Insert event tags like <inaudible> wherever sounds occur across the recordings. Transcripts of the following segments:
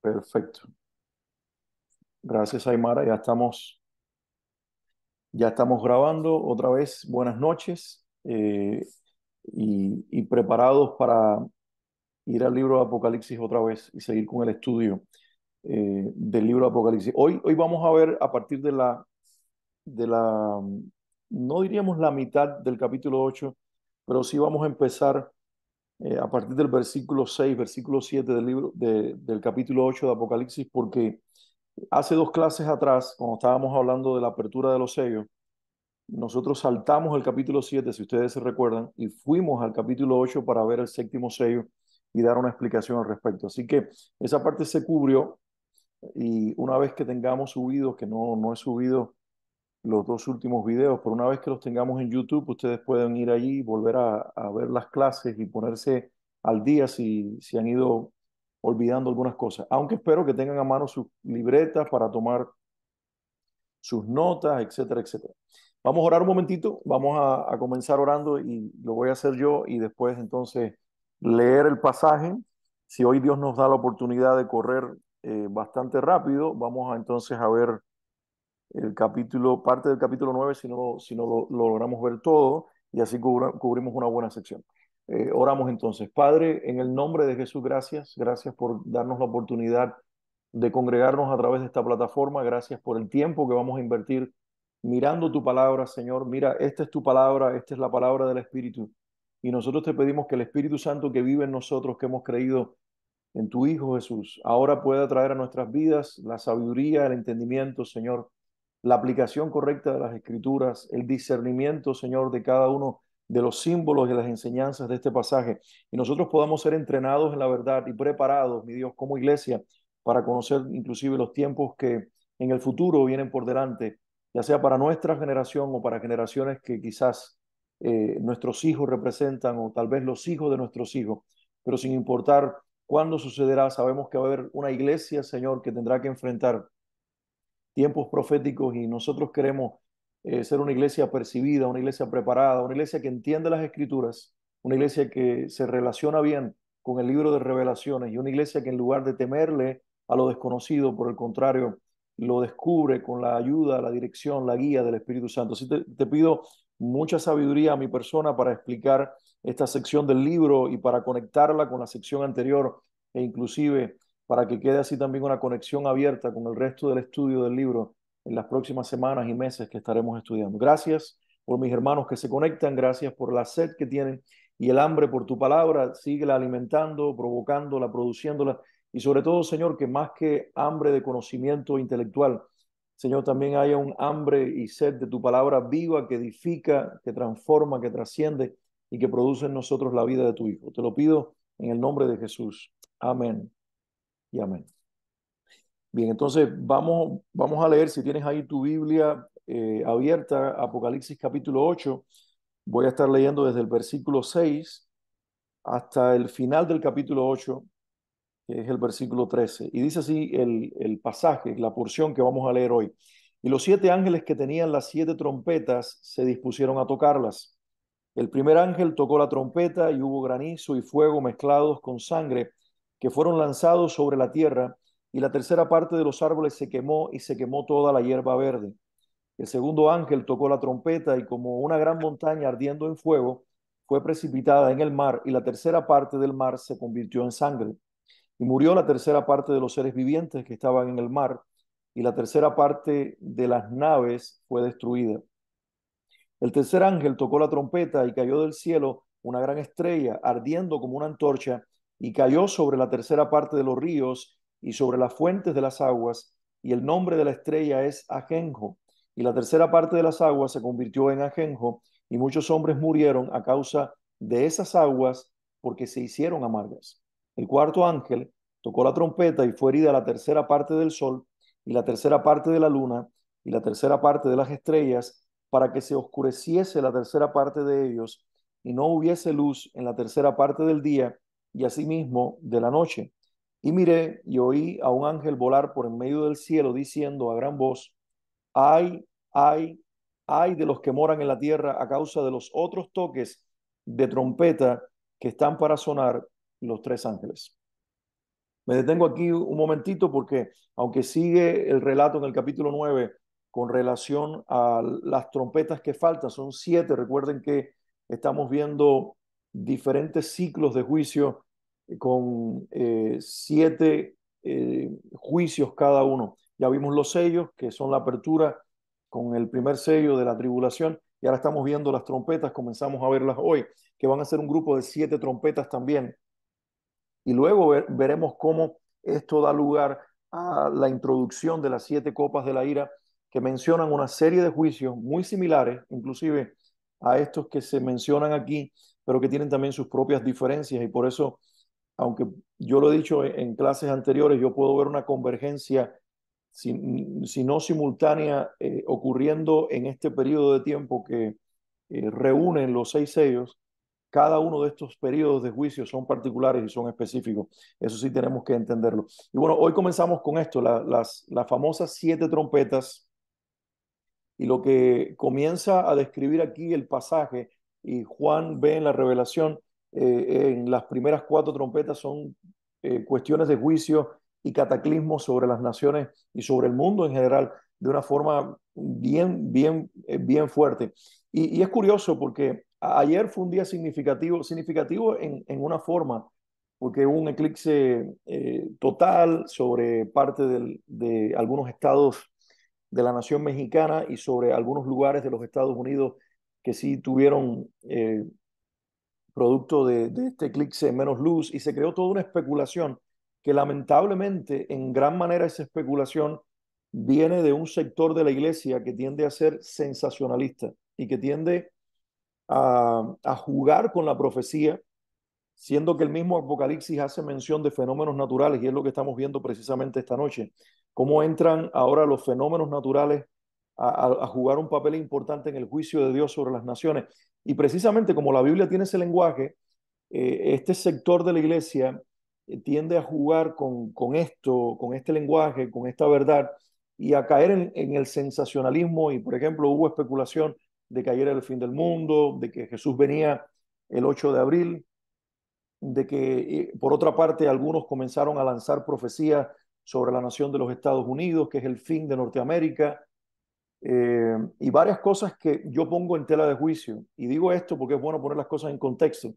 perfecto. Gracias, Aymara. Ya estamos, ya estamos grabando otra vez. Buenas noches eh, y, preparados para ir al libro de Apocalipsis otra vez y seguir con el estudio eh, del libro de Apocalipsis. Hoy, hoy vamos a ver a partir de la, de la, no diríamos la mitad del capítulo 8, pero sí vamos a empezar eh, a partir del versículo 6, versículo 7 del, libro, del capítulo 8 de Apocalipsis, porque hace dos clases atrás, cuando estábamos hablando de la apertura de los sellos, nosotros saltamos el capítulo 7, si ustedes se recuerdan, y fuimos al capítulo 8 para ver el séptimo sello y dar una explicación al respecto. Así que esa parte se cubrió y una vez que tengamos subido, que no, no he subido los dos últimos videos, pero una vez que los tengamos en YouTube, ustedes pueden ir allí y volver a, ver las clases y ponerse al día si, si han ido olvidando algunas cosas. Aunque espero que tengan a mano sus libretas para tomar sus notas, etcétera, etcétera. Vamos a orar un momentito, vamos a, comenzar orando y lo voy a hacer yo y después entonces leer el pasaje. Si hoy Dios nos da la oportunidad de correr eh, bastante rápido, vamos a, entonces a ver el capítulo, parte del capítulo 9 si no, si no lo, logramos ver todo y así cubrimos una buena sección. Eh, oramos entonces. Padre, en el nombre de Jesús, gracias. Gracias por darnos la oportunidad de congregarnos a través de esta plataforma. Gracias por el tiempo que vamos a invertir mirando tu palabra, Señor. Mira, esta es tu palabra, esta es la palabra del Espíritu. Y nosotros te pedimos que el Espíritu Santo que vive en nosotros, que hemos creído en tu Hijo Jesús, ahora pueda traer a nuestras vidas la sabiduría, el entendimiento, Señor, la aplicación correcta de las escrituras, el discernimiento, Señor, de cada uno de los símbolos y las enseñanzas de este pasaje, y nosotros podamos ser entrenados en la verdad y preparados, mi Dios, como iglesia, para conocer inclusive los tiempos que en el futuro vienen por delante, ya sea para nuestra generación o para generaciones que quizás eh, nuestros hijos representan o tal vez los hijos de nuestros hijos, pero sin importar cuándo sucederá, sabemos que va a haber una iglesia, Señor, que tendrá que enfrentar tiempos proféticos y nosotros queremos eh, ser una iglesia percibida, una iglesia preparada, una iglesia que entiende las escrituras, una iglesia que se relaciona bien con el libro de revelaciones y una iglesia que en lugar de temerle a lo desconocido, por el contrario, lo descubre con la ayuda, la dirección, la guía del Espíritu Santo. Así te, te pido mucha sabiduría a mi persona para explicar esta sección del libro y para conectarla con la sección anterior e inclusive para que quede así también una conexión abierta con el resto del estudio del libro en las próximas semanas y meses que estaremos estudiando. Gracias por mis hermanos que se conectan, gracias por la sed que tienen y el hambre por tu palabra, síguela alimentando, provocándola, produciéndola y sobre todo, Señor, que más que hambre de conocimiento intelectual, Señor, también haya un hambre y sed de tu palabra viva que edifica, que transforma, que trasciende y que produce en nosotros la vida de tu Hijo. Te lo pido en el nombre de Jesús. Amén y amén. Bien, entonces vamos, vamos a leer, si tienes ahí tu Biblia eh, abierta, Apocalipsis capítulo 8, voy a estar leyendo desde el versículo 6 hasta el final del capítulo 8, que es el versículo 13. Y dice así el, el pasaje, la porción que vamos a leer hoy. Y los siete ángeles que tenían las siete trompetas se dispusieron a tocarlas. El primer ángel tocó la trompeta y hubo granizo y fuego mezclados con sangre que fueron lanzados sobre la tierra, y la tercera parte de los árboles se quemó y se quemó toda la hierba verde. El segundo ángel tocó la trompeta y como una gran montaña ardiendo en fuego, fue precipitada en el mar y la tercera parte del mar se convirtió en sangre. Y murió la tercera parte de los seres vivientes que estaban en el mar y la tercera parte de las naves fue destruida. El tercer ángel tocó la trompeta y cayó del cielo una gran estrella ardiendo como una antorcha y cayó sobre la tercera parte de los ríos y sobre las fuentes de las aguas, y el nombre de la estrella es Ajenjo. Y la tercera parte de las aguas se convirtió en Ajenjo, y muchos hombres murieron a causa de esas aguas porque se hicieron amargas. El cuarto ángel tocó la trompeta y fue herida la tercera parte del sol y la tercera parte de la luna y la tercera parte de las estrellas para que se oscureciese la tercera parte de ellos y no hubiese luz en la tercera parte del día y asimismo de la noche. Y miré y oí a un ángel volar por en medio del cielo diciendo a gran voz, ay, ay, ay de los que moran en la tierra a causa de los otros toques de trompeta que están para sonar los tres ángeles. Me detengo aquí un momentito porque aunque sigue el relato en el capítulo 9 con relación a las trompetas que faltan, son siete, recuerden que estamos viendo diferentes ciclos de juicio con eh, siete eh, juicios cada uno. Ya vimos los sellos, que son la apertura con el primer sello de la tribulación, y ahora estamos viendo las trompetas, comenzamos a verlas hoy, que van a ser un grupo de siete trompetas también. Y luego veremos cómo esto da lugar a la introducción de las siete copas de la ira, que mencionan una serie de juicios muy similares, inclusive a estos que se mencionan aquí, pero que tienen también sus propias diferencias, y por eso aunque yo lo he dicho en, clases anteriores, yo puedo ver una convergencia, si, no simultánea, eh, ocurriendo en este periodo de tiempo que eh, reúnen los seis sellos. Cada uno de estos periodos de juicio son particulares y son específicos. Eso sí tenemos que entenderlo. Y bueno, hoy comenzamos con esto, las famosas siete trompetas. Y lo que comienza a describir aquí el pasaje, y Juan ve en la revelación, eh, en las primeras cuatro trompetas son eh, cuestiones de juicio y cataclismo sobre las naciones y sobre el mundo en general de una forma bien, bien, eh, bien fuerte. Y, es curioso porque ayer fue un día significativo, significativo en, una forma, porque hubo un eclipse total sobre parte de algunos estados de la nación mexicana y sobre algunos lugares de los Estados Unidos que sí tuvieron producto de, este eclipse menos luz, y se creó toda una especulación que lamentablemente en gran manera esa especulación viene de un sector de la iglesia que tiende a ser sensacionalista y que tiende a, jugar con la profecía, siendo que el mismo Apocalipsis hace mención de fenómenos naturales, y es lo que estamos viendo precisamente esta noche, cómo entran ahora los fenómenos naturales a, jugar un papel importante en el juicio de Dios sobre las naciones. Y precisamente como la Biblia tiene ese lenguaje, eh, este sector de la iglesia eh, tiende a jugar con, con, esto, con este lenguaje, con esta verdad, y a caer en, en, el sensacionalismo. Y, por ejemplo, hubo especulación de que ayer era el fin del mundo, de que Jesús venía el 8 de abril, de que, eh, por otra parte, algunos comenzaron a lanzar profecías sobre la nación de los Estados Unidos, que es el fin de Norteamérica, eh, y varias cosas que yo pongo en tela de juicio. Y digo esto porque es bueno poner las cosas en contexto,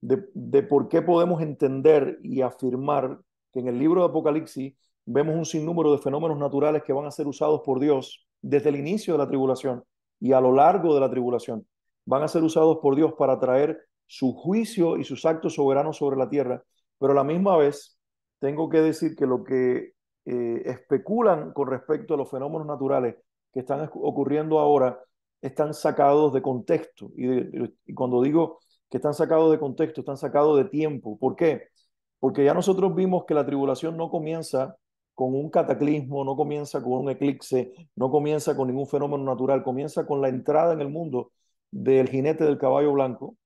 de, por qué podemos entender y afirmar que en el libro de Apocalipsis vemos un sinnúmero de fenómenos naturales que van a ser usados por Dios desde el inicio de la tribulación y a lo largo de la tribulación. Van a ser usados por Dios para traer su juicio y sus actos soberanos sobre la tierra, pero a la misma vez tengo que decir que lo que eh, especulan con respecto a los fenómenos naturales que están ocurriendo ahora están sacados de contexto. Y, cuando digo que están sacados de contexto, están sacados de tiempo. ¿Por qué? Porque ya nosotros vimos que la tribulación no comienza con un cataclismo, no comienza con un eclipse, no comienza con ningún fenómeno natural, comienza con la entrada en el mundo del jinete del caballo blanco,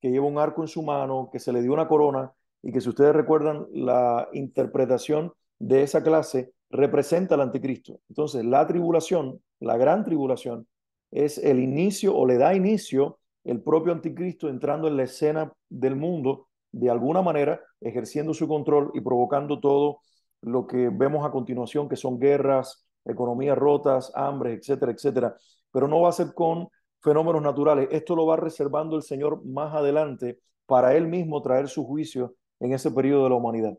que lleva un arco en su mano, que se le dio una corona, y que si ustedes recuerdan la interpretación de esa clase representa al anticristo. Entonces, la tribulación, la gran tribulación, es el inicio o le da inicio el propio anticristo entrando en la escena del mundo de alguna manera, ejerciendo su control y provocando todo lo que vemos a continuación, que son guerras, economías rotas, hambre, etcétera, etcétera. Pero no va a ser con fenómenos naturales. Esto lo va reservando el Señor más adelante para Él mismo traer su juicio en ese periodo de la humanidad.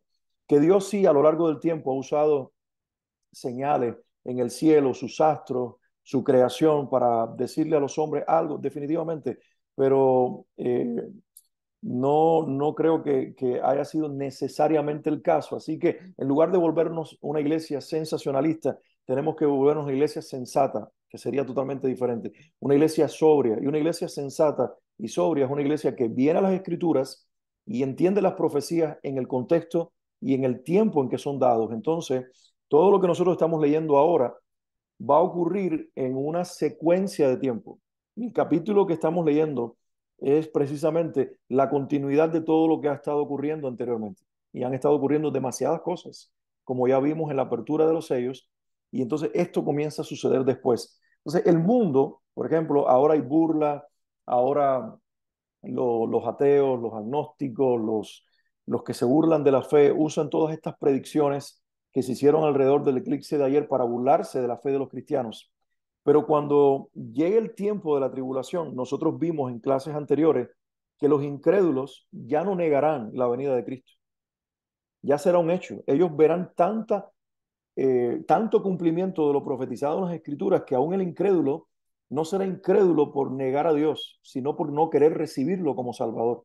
Que Dios sí a lo largo del tiempo ha usado señales en el cielo, sus astros, su creación, para decirle a los hombres algo, definitivamente, pero eh, no, no creo que, que, haya sido necesariamente el caso. Así que en lugar de volvernos una iglesia sensacionalista, tenemos que volvernos una iglesia sensata, que sería totalmente diferente. Una iglesia sobria y una iglesia sensata y sobria es una iglesia que viene a las escrituras y entiende las profecías en el contexto y en el tiempo en que son dados. Entonces, todo lo que nosotros estamos leyendo ahora va a ocurrir en una secuencia de tiempo. El capítulo que estamos leyendo es precisamente la continuidad de todo lo que ha estado ocurriendo anteriormente. Y han estado ocurriendo demasiadas cosas, como ya vimos en la apertura de los sellos, y entonces esto comienza a suceder después. Entonces el mundo, por ejemplo, ahora hay burla, ahora los ateos, los agnósticos, los, los que se burlan de la fe, usan todas estas predicciones que se hicieron alrededor del eclipse de ayer para burlarse de la fe de los cristianos. Pero cuando llegue el tiempo de la tribulación, nosotros vimos en clases anteriores que los incrédulos ya no negarán la venida de Cristo. Ya será un hecho. Ellos verán tanta, eh, tanto cumplimiento de lo profetizado en las Escrituras que aún el incrédulo no será incrédulo por negar a Dios, sino por no querer recibirlo como Salvador.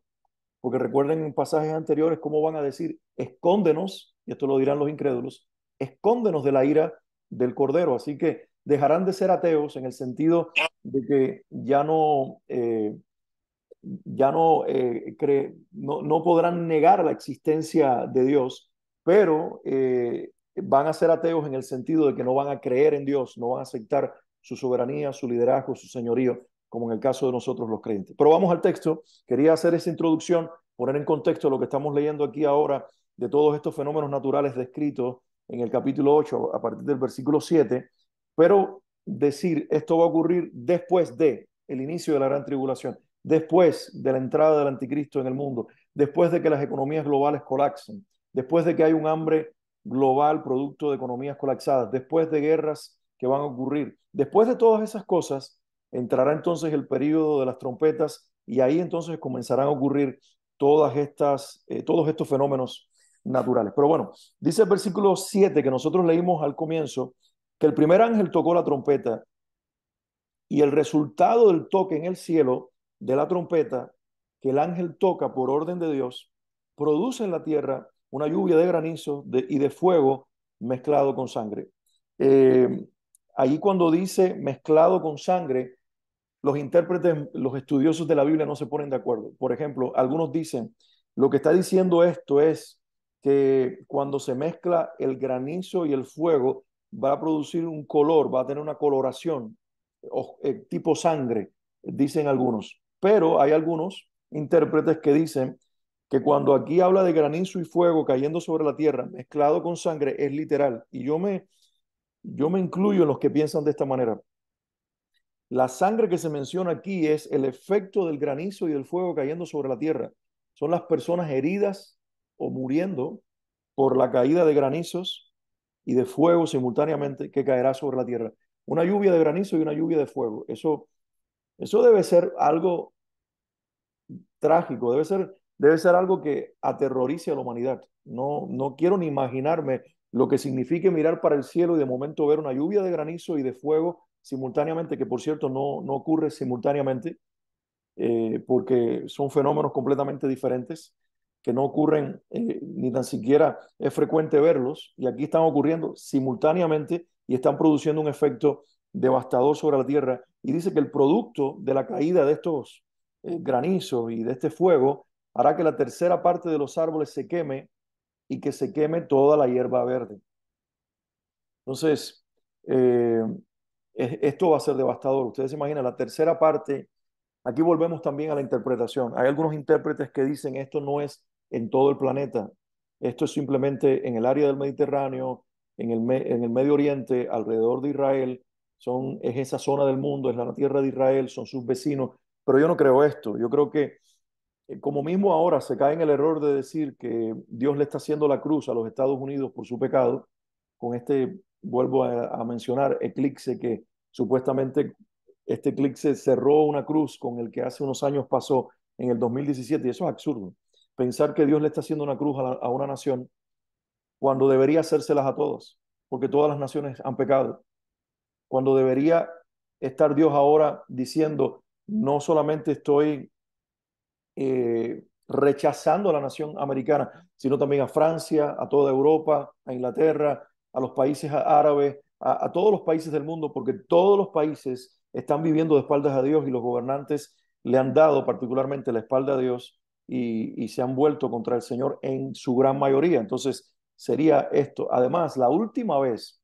Porque recuerden en pasajes anteriores cómo van a decir, escóndenos y esto lo dirán los incrédulos, escóndenos de la ira del Cordero. Así que dejarán de ser ateos en el sentido de que ya no, eh, ya no, eh, cre no, podrán negar la existencia de Dios, pero eh, van a ser ateos en el sentido de que no van a creer en Dios, no van a aceptar su soberanía, su liderazgo, su señorío, como en el caso de nosotros los creyentes. Pero vamos al texto. Quería hacer esa introducción, poner en contexto lo que estamos leyendo aquí ahora de todos estos fenómenos naturales descritos en el capítulo 8 a partir del versículo 7, pero decir esto va a ocurrir después de el inicio de la gran tribulación, después de la entrada del anticristo en el mundo, después de que las economías globales colapsen, después de que hay un hambre global producto de economías colapsadas, después de guerras que van a ocurrir, después de todas esas cosas, entrará entonces el periodo de las trompetas y ahí entonces comenzarán a ocurrir todas estas, eh, todos estos fenómenos naturales. Pero bueno, dice el versículo 7 que nosotros leímos al comienzo, que el primer ángel tocó la trompeta y el resultado del toque en el cielo de la trompeta que el ángel toca por orden de Dios, produce en la tierra una lluvia de granizo y de fuego mezclado con sangre. Eh, ahí cuando dice mezclado con sangre, los intérpretes, los estudiosos de la Biblia no se ponen de acuerdo. Por ejemplo, algunos dicen, lo que está diciendo esto es que cuando se mezcla el granizo y el fuego va a producir un color, va a tener una coloración eh, tipo sangre, dicen algunos. Pero hay algunos intérpretes que dicen que cuando aquí habla de granizo y fuego cayendo sobre la tierra mezclado con sangre es literal. Y yo me, yo me incluyo en los que piensan de esta manera. La sangre que se menciona aquí es el efecto del granizo y del fuego cayendo sobre la tierra. Son las personas heridas o muriendo por la caída de granizos y de fuego simultáneamente que caerá sobre la tierra. Una lluvia de granizo y una lluvia de fuego. Eso, eso debe ser algo trágico, debe ser, debe ser algo que aterrorice a la humanidad. No, no quiero ni imaginarme lo que signifique mirar para el cielo y de momento ver una lluvia de granizo y de fuego simultáneamente, que por cierto no, no ocurre simultáneamente, eh, porque son fenómenos completamente diferentes que no ocurren, eh, ni tan siquiera es frecuente verlos, y aquí están ocurriendo simultáneamente y están produciendo un efecto devastador sobre la Tierra. Y dice que el producto de la caída de estos eh, granizos y de este fuego hará que la tercera parte de los árboles se queme y que se queme toda la hierba verde. Entonces, eh, esto va a ser devastador. Ustedes se imaginan, la tercera parte, aquí volvemos también a la interpretación. Hay algunos intérpretes que dicen esto no es en todo el planeta. Esto es simplemente en el área del Mediterráneo, en el, en el Medio Oriente, alrededor de Israel, son, es esa zona del mundo, es la tierra de Israel, son sus vecinos. Pero yo no creo esto. Yo creo que, eh, como mismo ahora se cae en el error de decir que Dios le está haciendo la cruz a los Estados Unidos por su pecado, con este, vuelvo a, a mencionar, eclipse que supuestamente este eclipse cerró una cruz con el que hace unos años pasó en el 2017, y eso es absurdo pensar que Dios le está haciendo una cruz a, una nación cuando debería hacérselas a todos, porque todas las naciones han pecado. Cuando debería estar Dios ahora diciendo, no solamente estoy eh, rechazando a la nación americana, sino también a Francia, a toda Europa, a Inglaterra, a los países árabes, a, todos los países del mundo, porque todos los países están viviendo de espaldas a Dios y los gobernantes le han dado particularmente la espalda a Dios y, se han vuelto contra el Señor en su gran mayoría. Entonces, sería esto. Además, la última vez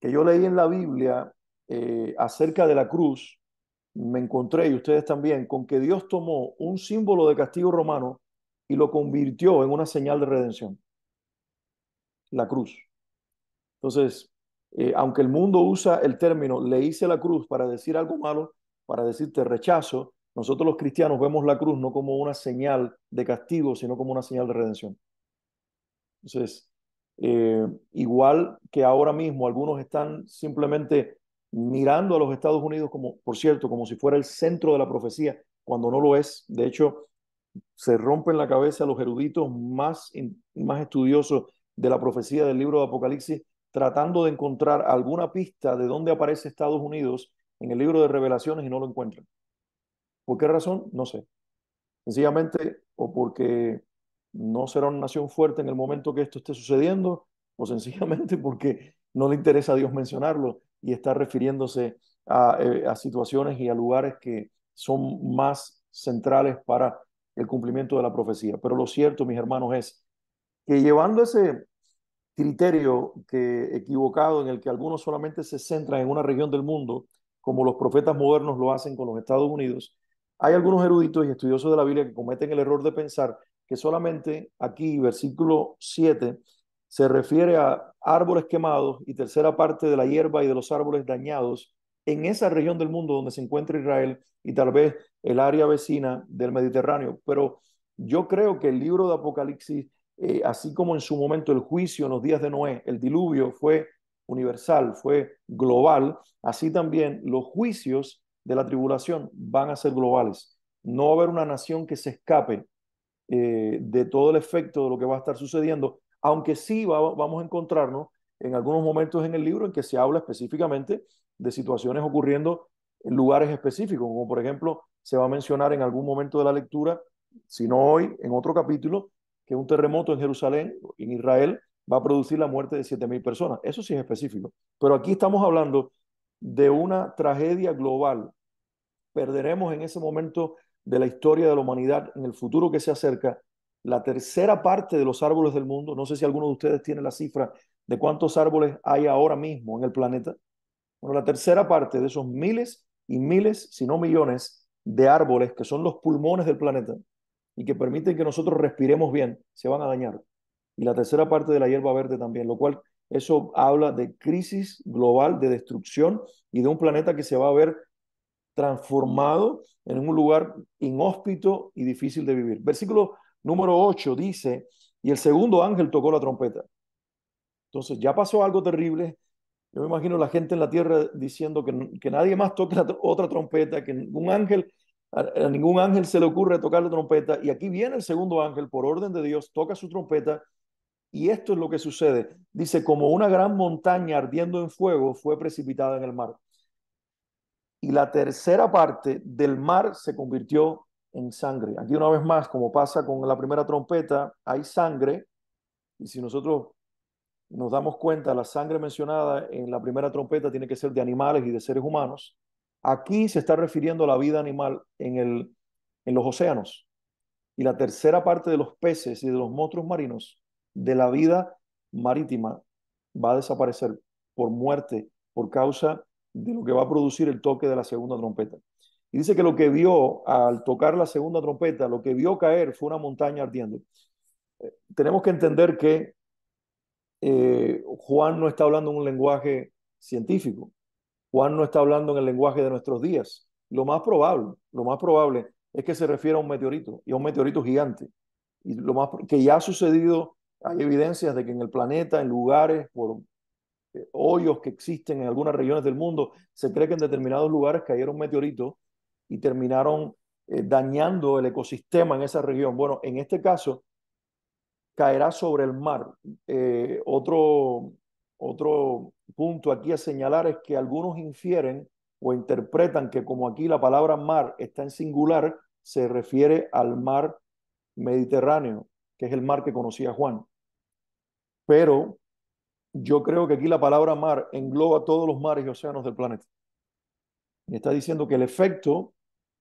que yo leí en la Biblia eh, acerca de la cruz, me encontré, y ustedes también, con que Dios tomó un símbolo de castigo romano y lo convirtió en una señal de redención. La cruz. Entonces, eh, aunque el mundo usa el término le hice la cruz para decir algo malo, para decirte rechazo, nosotros los cristianos vemos la cruz no como una señal de castigo, sino como una señal de redención. Entonces, eh, igual que ahora mismo algunos están simplemente mirando a los Estados Unidos como, por cierto, como si fuera el centro de la profecía, cuando no lo es. De hecho, se rompen la cabeza los eruditos más, más estudiosos de la profecía del libro de Apocalipsis, tratando de encontrar alguna pista de dónde aparece Estados Unidos en el libro de revelaciones y no lo encuentran. ¿Por qué razón? No sé. Sencillamente o porque no será una nación fuerte en el momento que esto esté sucediendo, o sencillamente <laughs> porque no le interesa a Dios mencionarlo y está refiriéndose a, eh, a situaciones y a lugares que son más centrales para el cumplimiento de la profecía. Pero lo cierto, mis hermanos, es que llevando ese criterio que, equivocado en el que algunos solamente se centran en una región del mundo, como los profetas modernos lo hacen con los Estados Unidos, hay algunos eruditos y estudiosos de la Biblia que cometen el error de pensar que solamente aquí, versículo 7, se refiere a árboles quemados y tercera parte de la hierba y de los árboles dañados en esa región del mundo donde se encuentra Israel y tal vez el área vecina del Mediterráneo. Pero yo creo que el libro de Apocalipsis, eh, así como en su momento el juicio en los días de Noé, el diluvio fue universal, fue global, así también los juicios de la tribulación van a ser globales. No va a haber una nación que se escape eh, de todo el efecto de lo que va a estar sucediendo, aunque sí vamos a encontrarnos en algunos momentos en el libro en que se habla específicamente de situaciones ocurriendo en lugares específicos, como por ejemplo se va a mencionar en algún momento de la lectura, si no hoy, en otro capítulo, que un terremoto en Jerusalén, en Israel, va a producir la muerte de 7.000 personas. Eso sí es específico. Pero aquí estamos hablando de una tragedia global. Perderemos en ese momento de la historia de la humanidad, en el futuro que se acerca, la tercera parte de los árboles del mundo. No sé si alguno de ustedes tiene la cifra de cuántos árboles hay ahora mismo en el planeta. Bueno, la tercera parte de esos miles y miles, si no millones, de árboles que son los pulmones del planeta y que permiten que nosotros respiremos bien, se van a dañar. Y la tercera parte de la hierba verde también, lo cual eso habla de crisis global, de destrucción y de un planeta que se va a ver transformado en un lugar inhóspito y difícil de vivir. Versículo número 8 dice, y el segundo ángel tocó la trompeta. Entonces ya pasó algo terrible. Yo me imagino la gente en la tierra diciendo que, que nadie más toque otra trompeta, que ningún ángel, a ningún ángel se le ocurre tocar la trompeta. Y aquí viene el segundo ángel, por orden de Dios, toca su trompeta y esto es lo que sucede. Dice, como una gran montaña ardiendo en fuego fue precipitada en el mar. Y la tercera parte del mar se convirtió en sangre. Aquí una vez más, como pasa con la primera trompeta, hay sangre. Y si nosotros nos damos cuenta, la sangre mencionada en la primera trompeta tiene que ser de animales y de seres humanos. Aquí se está refiriendo a la vida animal en, el, en los océanos. Y la tercera parte de los peces y de los monstruos marinos de la vida marítima va a desaparecer por muerte, por causa de lo que va a producir el toque de la segunda trompeta. Y dice que lo que vio al tocar la segunda trompeta, lo que vio caer fue una montaña ardiendo. Eh, tenemos que entender que eh, Juan no está hablando en un lenguaje científico. Juan no está hablando en el lenguaje de nuestros días. Lo más probable, lo más probable es que se refiera a un meteorito y a un meteorito gigante. Y lo más que ya ha sucedido hay evidencias de que en el planeta, en lugares, por eh, hoyos que existen en algunas regiones del mundo, se cree que en determinados lugares cayeron meteoritos y terminaron eh, dañando el ecosistema en esa región. Bueno, en este caso, caerá sobre el mar. Eh, otro, otro punto aquí a señalar es que algunos infieren o interpretan que como aquí la palabra mar está en singular, se refiere al mar Mediterráneo, que es el mar que conocía Juan. Pero yo creo que aquí la palabra mar engloba todos los mares y océanos del planeta. Y está diciendo que el efecto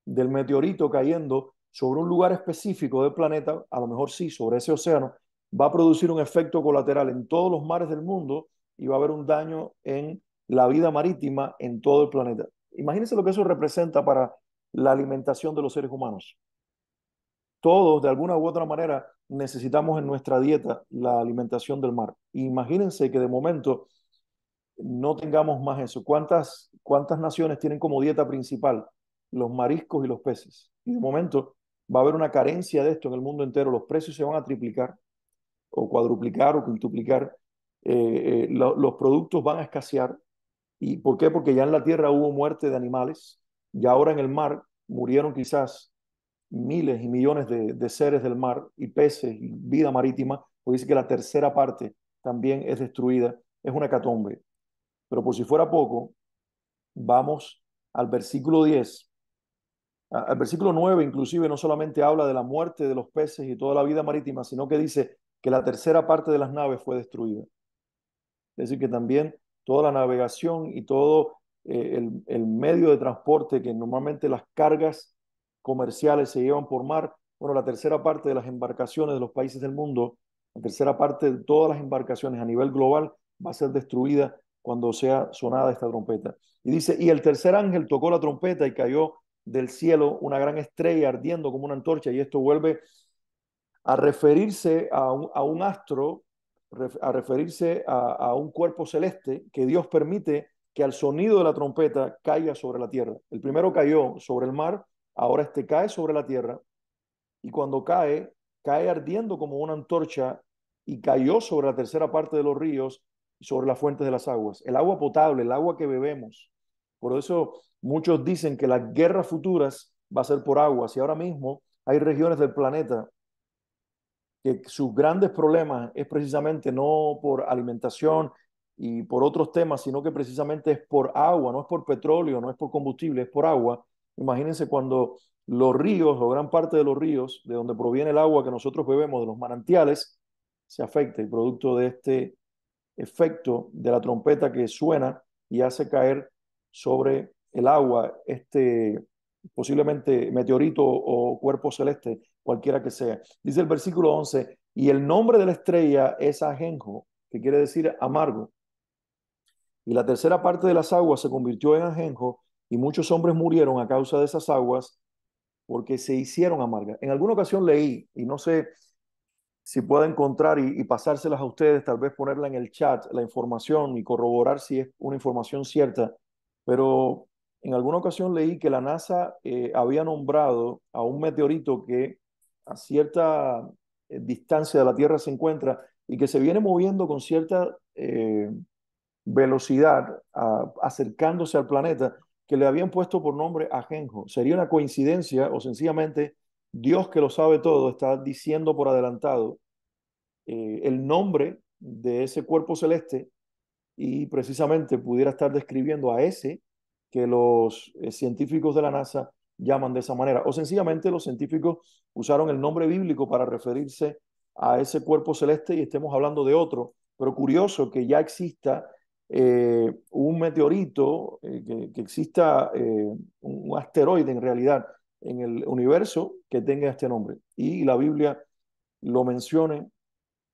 del meteorito cayendo sobre un lugar específico del planeta, a lo mejor sí, sobre ese océano, va a producir un efecto colateral en todos los mares del mundo y va a haber un daño en la vida marítima en todo el planeta. Imagínense lo que eso representa para la alimentación de los seres humanos todos de alguna u otra manera necesitamos en nuestra dieta la alimentación del mar. Imagínense que de momento no tengamos más eso. ¿Cuántas, cuántas naciones tienen como dieta principal los mariscos y los peces? Y de momento va a haber una carencia de esto en el mundo entero. Los precios se van a triplicar o cuadruplicar o quintuplicar. Eh, eh, los productos van a escasear. ¿Y por qué? Porque ya en la tierra hubo muerte de animales y ahora en el mar murieron quizás miles y millones de, seres del mar y peces y vida marítima, pues dice que la tercera parte también es destruida, es una hecatombe Pero por si fuera poco, vamos al versículo 10. Al versículo 9 inclusive no solamente habla de la muerte de los peces y toda la vida marítima, sino que dice que la tercera parte de las naves fue destruida. Es decir, que también toda la navegación y todo eh, el medio de transporte que normalmente las cargas comerciales se llevan por mar. Bueno, la tercera parte de las embarcaciones de los países del mundo, la tercera parte de todas las embarcaciones a nivel global va a ser destruida cuando sea sonada esta trompeta. Y dice, y el tercer ángel tocó la trompeta y cayó del cielo una gran estrella ardiendo como una antorcha. Y esto vuelve a referirse a un, astro, a referirse a un cuerpo celeste que Dios permite que al sonido de la trompeta caiga sobre la tierra. El primero cayó sobre el mar, Ahora este cae sobre la tierra y cuando cae, cae ardiendo como una antorcha y cayó sobre la tercera parte de los ríos y sobre las fuentes de las aguas. El agua potable, el agua que bebemos. Por eso muchos dicen que las guerras futuras va a ser por aguas y ahora mismo hay regiones del planeta que sus grandes problemas es precisamente no por alimentación y por otros temas, sino que precisamente es por agua, no es por petróleo, no es por combustible, es por agua. Imagínense cuando los ríos o gran parte de los ríos de donde proviene el agua que nosotros bebemos, de los manantiales, se afecta y producto de este efecto de la trompeta que suena y hace caer sobre el agua este posiblemente meteorito o cuerpo celeste, cualquiera que sea. Dice el versículo 11, y el nombre de la estrella es ajenjo, que quiere decir amargo. Y la tercera parte de las aguas se convirtió en ajenjo y muchos hombres murieron a causa de esas aguas porque se hicieron amargas. En alguna ocasión leí, y no sé si puedo encontrar y, pasárselas a ustedes, tal vez ponerla en el chat, la información y corroborar si es una información cierta, pero en alguna ocasión leí que la NASA eh, había nombrado a un meteorito que a cierta eh, distancia de la Tierra se encuentra y que se viene moviendo con cierta eh, velocidad, acercándose al planeta, que le habían puesto por nombre Ajenjo. ¿Sería una coincidencia o sencillamente Dios que lo sabe todo está diciendo por adelantado eh, el nombre de ese cuerpo celeste y precisamente pudiera estar describiendo a ese que los eh, científicos de la NASA llaman de esa manera? O sencillamente los científicos usaron el nombre bíblico para referirse a ese cuerpo celeste y estemos hablando de otro, pero curioso que ya exista eh, un meteorito, eh, que, exista eh, un asteroide en realidad en el universo que tenga este nombre. Y la Biblia lo mencione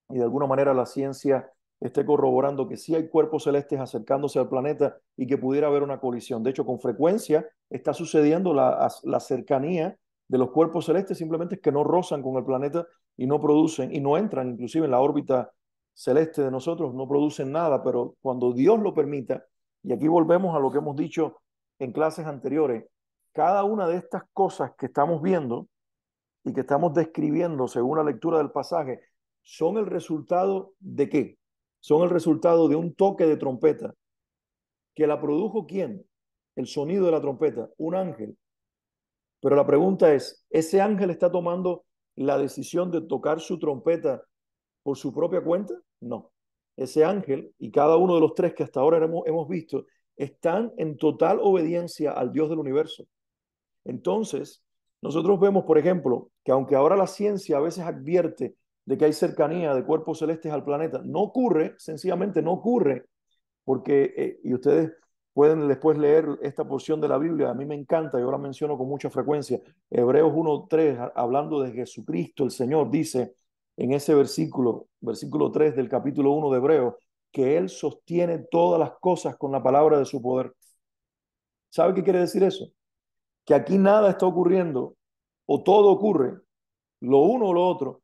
y de alguna manera la ciencia esté corroborando que sí hay cuerpos celestes acercándose al planeta y que pudiera haber una colisión. De hecho, con frecuencia está sucediendo la, la cercanía de los cuerpos celestes, simplemente es que no rozan con el planeta y no producen y no entran inclusive en la órbita celeste de nosotros no producen nada, pero cuando Dios lo permita, y aquí volvemos a lo que hemos dicho en clases anteriores, cada una de estas cosas que estamos viendo y que estamos describiendo según la lectura del pasaje, son el resultado de qué? Son el resultado de un toque de trompeta. ¿Que la produjo quién? El sonido de la trompeta, un ángel. Pero la pregunta es, ¿ese ángel está tomando la decisión de tocar su trompeta por su propia cuenta? No. Ese ángel y cada uno de los tres que hasta ahora hemos, visto están en total obediencia al Dios del universo. Entonces, nosotros vemos, por ejemplo, que aunque ahora la ciencia a veces advierte de que hay cercanía de cuerpos celestes al planeta, no ocurre, sencillamente no ocurre, porque, eh, y ustedes pueden después leer esta porción de la Biblia, a mí me encanta, yo la menciono con mucha frecuencia, Hebreos 1.3, hablando de Jesucristo, el Señor, dice, en ese versículo, versículo 3 del capítulo 1 de Hebreo, que Él sostiene todas las cosas con la palabra de su poder. ¿Sabe qué quiere decir eso? Que aquí nada está ocurriendo o todo ocurre, lo uno o lo otro,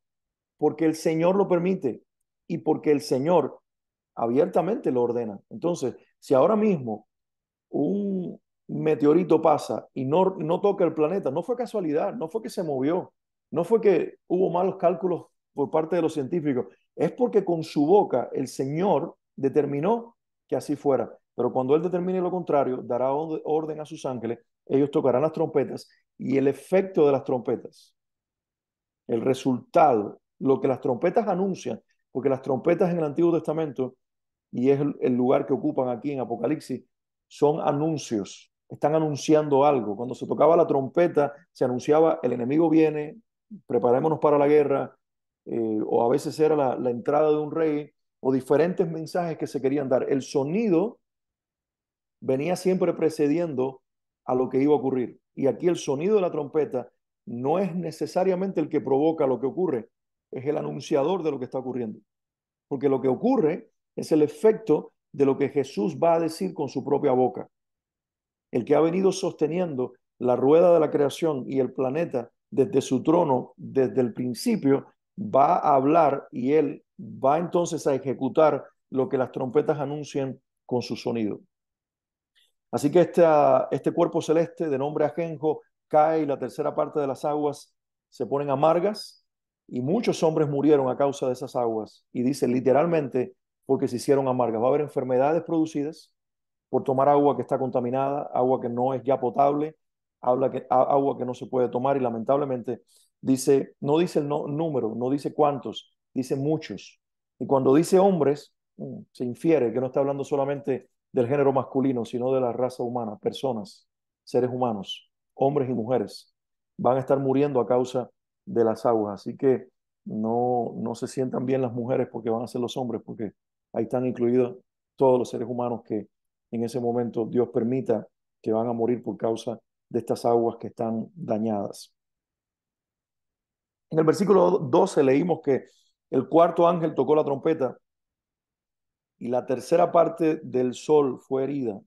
porque el Señor lo permite y porque el Señor abiertamente lo ordena. Entonces, si ahora mismo un meteorito pasa y no, no toca el planeta, no fue casualidad, no fue que se movió, no fue que hubo malos cálculos por parte de los científicos, es porque con su boca el Señor determinó que así fuera. Pero cuando Él determine lo contrario, dará orden a sus ángeles, ellos tocarán las trompetas y el efecto de las trompetas, el resultado, lo que las trompetas anuncian, porque las trompetas en el Antiguo Testamento, y es el lugar que ocupan aquí en Apocalipsis, son anuncios, están anunciando algo. Cuando se tocaba la trompeta, se anunciaba el enemigo viene, preparémonos para la guerra, eh, o a veces era la, la entrada de un rey, o diferentes mensajes que se querían dar. El sonido venía siempre precediendo a lo que iba a ocurrir. Y aquí el sonido de la trompeta no es necesariamente el que provoca lo que ocurre, es el anunciador de lo que está ocurriendo. Porque lo que ocurre es el efecto de lo que Jesús va a decir con su propia boca. El que ha venido sosteniendo la rueda de la creación y el planeta desde su trono, desde el principio, va a hablar y él va entonces a ejecutar lo que las trompetas anuncian con su sonido. Así que este cuerpo celeste de nombre Ajenjo cae y la tercera parte de las aguas se ponen amargas y muchos hombres murieron a causa de esas aguas. Y dice literalmente porque se hicieron amargas. Va a haber enfermedades producidas por tomar agua que está contaminada, agua que no es ya potable, agua que no se puede tomar y lamentablemente dice, no dice el no, número, no dice cuántos, dice muchos. Y cuando dice hombres, mm, se infiere que no está hablando solamente del género masculino, sino de la raza humana, personas, seres humanos, hombres y mujeres, van a estar muriendo a causa de las aguas. Así que no, no se sientan bien las mujeres porque van a ser los hombres, porque ahí están incluidos todos los seres humanos que en ese momento Dios permita que van a morir por causa de estas aguas que están dañadas. En el versículo 12 leímos que el cuarto ángel tocó la trompeta y la tercera parte del sol fue herida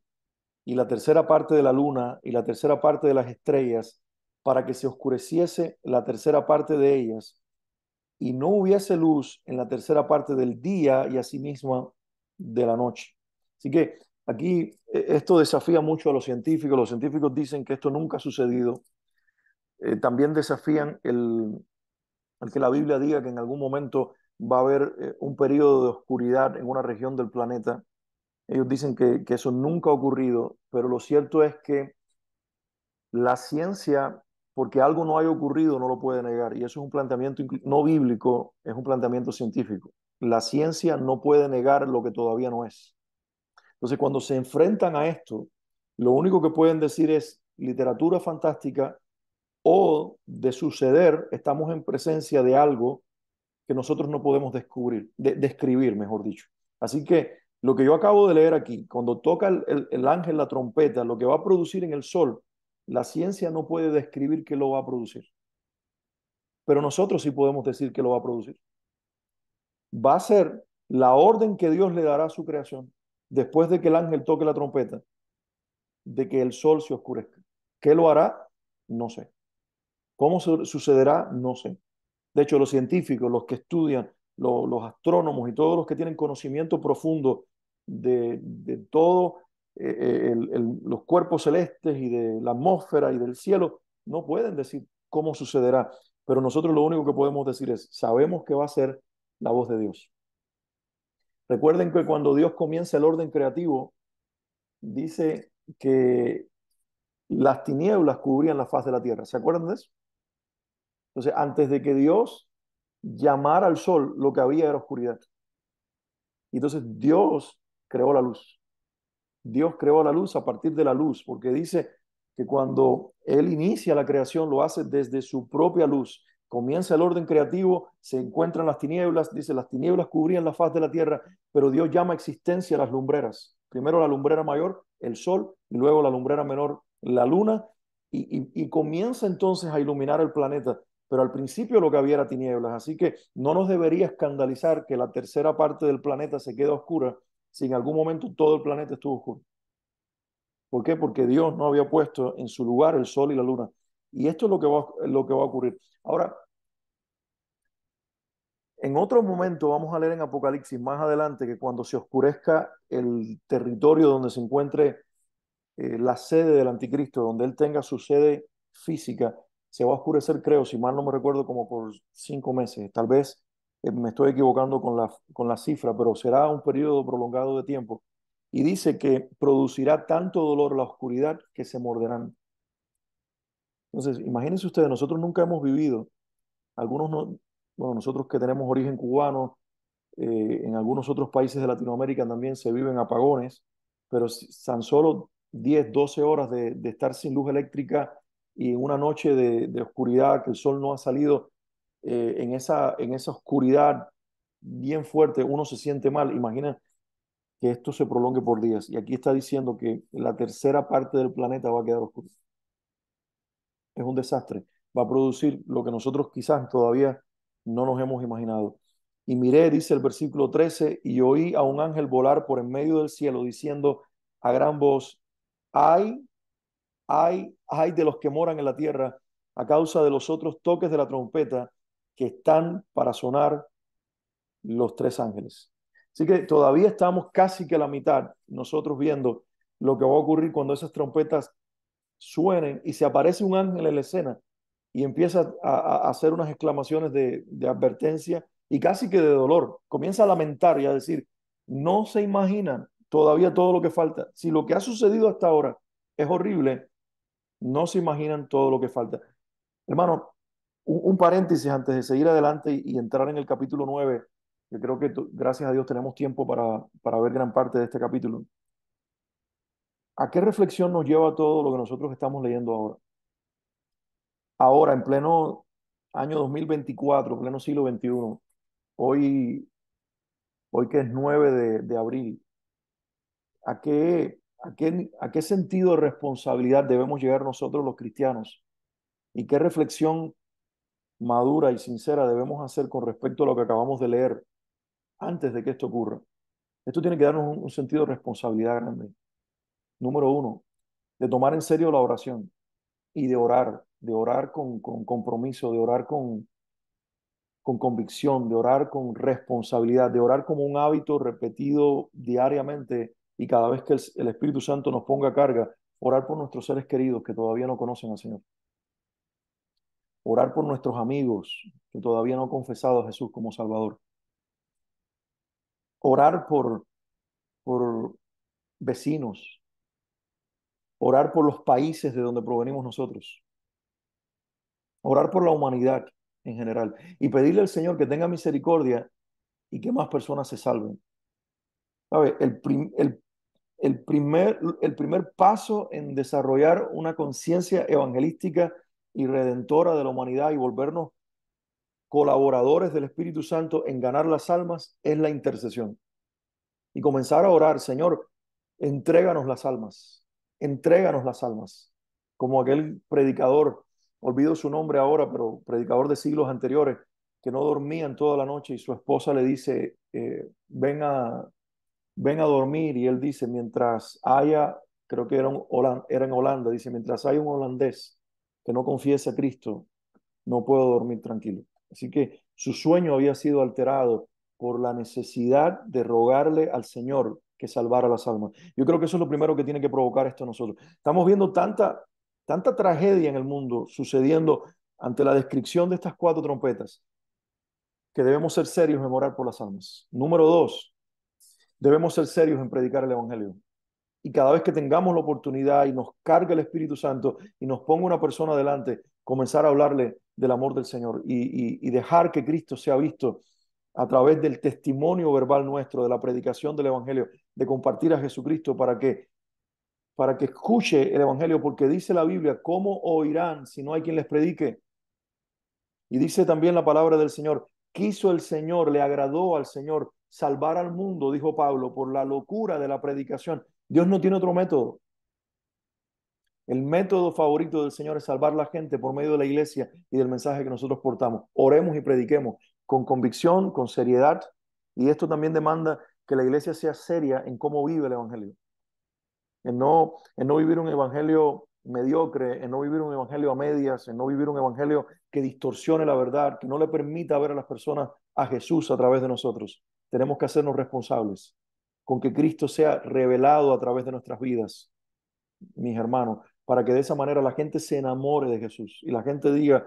y la tercera parte de la luna y la tercera parte de las estrellas para que se oscureciese la tercera parte de ellas y no hubiese luz en la tercera parte del día y asimismo de la noche. Así que aquí eh, esto desafía mucho a los científicos. Los científicos dicen que esto nunca ha sucedido. Eh, también desafían el, que la Biblia diga que en algún momento va a haber eh, un periodo de oscuridad en una región del planeta. Ellos dicen que, que eso nunca ha ocurrido, pero lo cierto es que la ciencia, porque algo no haya ocurrido, no lo puede negar. Y eso es un planteamiento no bíblico, es un planteamiento científico. La ciencia no puede negar lo que todavía no es. Entonces, cuando se enfrentan a esto, lo único que pueden decir es literatura fantástica o de suceder, estamos en presencia de algo que nosotros no podemos descubrir, de, describir, mejor dicho. Así que lo que yo acabo de leer aquí, cuando toca el, ángel la trompeta, lo que va a producir en el sol, la ciencia no puede describir qué lo va a producir. Pero nosotros sí podemos decir qué lo va a producir. Va a ser la orden que Dios le dará a su creación después de que el ángel toque la trompeta, de que el sol se oscurezca. ¿Qué lo hará? No sé. ¿Cómo sucederá? No sé. De hecho, los científicos, los que estudian, los, astrónomos y todos los que tienen conocimiento profundo de, todos eh, eh, los cuerpos celestes y de la atmósfera y del cielo, no pueden decir cómo sucederá. Pero nosotros lo único que podemos decir es, sabemos que va a ser la voz de Dios. Recuerden que cuando Dios comienza el orden creativo, dice que las tinieblas cubrían la faz de la tierra. ¿Se acuerdan de eso? Entonces, antes de que Dios llamara al sol, lo que había era oscuridad. Y entonces Dios creó la luz. Dios creó la luz a partir de la luz, porque dice que cuando Él inicia la creación, lo hace desde su propia luz. Comienza el orden creativo, se encuentran las tinieblas, dice, las tinieblas cubrían la faz de la tierra, pero Dios llama existencia a las lumbreras. Primero la lumbrera mayor, el sol, y luego la lumbrera menor, la luna, y comienza entonces a iluminar el planeta pero al principio lo que había era tinieblas. Así que no nos debería escandalizar que la tercera parte del planeta se quede oscura si en algún momento todo el planeta estuvo oscuro. ¿Por qué? Porque Dios no había puesto en su lugar el sol y la luna. Y esto es lo que va, a ocurrir. Ahora, en otro momento vamos a leer en Apocalipsis más adelante que cuando se oscurezca el territorio donde se encuentre eh, la sede del anticristo, donde él tenga su sede física, se va a oscurecer, creo, si mal no me recuerdo, como por cinco meses. Tal vez eh, me estoy equivocando con la, con la cifra, pero será un periodo prolongado de tiempo. Y dice que producirá tanto dolor la oscuridad que se morderán. Entonces, imagínense ustedes, nosotros nunca hemos vivido, algunos no, bueno, nosotros que tenemos origen cubano, eh, en algunos otros países de Latinoamérica también se viven apagones, pero tan solo 10, 12 horas de, de estar sin luz eléctrica y en una noche de, oscuridad que el sol no ha salido, eh, en, esa, en esa oscuridad bien fuerte uno se siente mal. Imagina que esto se prolongue por días. Y aquí está diciendo que la tercera parte del planeta va a quedar oscuro. Es un desastre. Va a producir lo que nosotros quizás todavía no nos hemos imaginado. Y miré, dice el versículo 13, y oí a un ángel volar por en medio del cielo diciendo a gran voz, ¡Ay! Hay, hay de los que moran en la tierra a causa de los otros toques de la trompeta que están para sonar los tres ángeles. Así que todavía estamos casi que a la mitad nosotros viendo lo que va a ocurrir cuando esas trompetas suenen y se aparece un ángel en la escena y empieza a, hacer unas exclamaciones de, de, advertencia y casi que de dolor. Comienza a lamentar y a decir, no se imaginan todavía todo lo que falta. Si lo que ha sucedido hasta ahora es horrible, no se imaginan todo lo que falta. Hermano, un, paréntesis antes de seguir adelante y, entrar en el capítulo 9. Yo creo que gracias a Dios tenemos tiempo para, para ver gran parte de este capítulo. ¿A qué reflexión nos lleva todo lo que nosotros estamos leyendo ahora? Ahora, en pleno año 2024, pleno siglo XXI, hoy, hoy que es 9 de, de abril, ¿a qué, ¿A qué, sentido de responsabilidad debemos llegar nosotros los cristianos? ¿Y qué reflexión madura y sincera debemos hacer con respecto a lo que acabamos de leer antes de que esto ocurra? Esto tiene que darnos un, sentido de responsabilidad grande. Número uno, de tomar en serio la oración y de orar, de orar con, compromiso, de orar con, con convicción, de orar con responsabilidad, de orar como un hábito repetido diariamente y cada vez que el, Espíritu Santo nos ponga carga, orar por nuestros seres queridos que todavía no conocen al Señor. Orar por nuestros amigos que todavía no han confesado a Jesús como Salvador. Orar por, por vecinos. Orar por los países de donde provenimos nosotros. Orar por la humanidad en general. Y pedirle al Señor que tenga misericordia y que más personas se salven. ¿Sabe? El, el el primer, el primer paso en desarrollar una conciencia evangelística y redentora de la humanidad y volvernos colaboradores del Espíritu Santo en ganar las almas es la intercesión. Y comenzar a orar, Señor, entréganos las almas, entréganos las almas. Como aquel predicador, olvido su nombre ahora, pero predicador de siglos anteriores, que no dormía en toda la noche y su esposa le dice, eh, ven a, ven a dormir y él dice, mientras haya, creo que era, en Holanda, dice, mientras haya un holandés que no confiese a Cristo, no puedo dormir tranquilo. Así que su sueño había sido alterado por la necesidad de rogarle al Señor que salvara las almas. Yo creo que eso es lo primero que tiene que provocar esto nosotros. Estamos viendo tanta, tanta tragedia en el mundo sucediendo ante la descripción de estas cuatro trompetas, que debemos ser serios en orar por las almas. Número dos, debemos ser serios en predicar el Evangelio. Y cada vez que tengamos la oportunidad y nos cargue el Espíritu Santo y nos ponga una persona adelante, comenzar a hablarle del amor del Señor y, y dejar que Cristo sea visto a través del testimonio verbal nuestro, de la predicación del Evangelio, de compartir a Jesucristo para que, para que escuche el Evangelio, porque dice la Biblia, ¿cómo oirán si no hay quien les predique? Y dice también la palabra del Señor, quiso el Señor, le agradó al Señor salvar al mundo, dijo Pablo, por la locura de la predicación. Dios no tiene otro método. El método favorito del Señor es salvar la gente por medio de la iglesia y del mensaje que nosotros portamos. Oremos y prediquemos con convicción, con seriedad. Y esto también demanda que la iglesia sea seria en cómo vive el Evangelio. En no, en no vivir un Evangelio mediocre, en no vivir un Evangelio a medias, en no vivir un Evangelio que distorsione la verdad, que no le permita ver a las personas a Jesús a través de nosotros tenemos que hacernos responsables con que Cristo sea revelado a través de nuestras vidas, mis hermanos, para que de esa manera la gente se enamore de Jesús y la gente diga,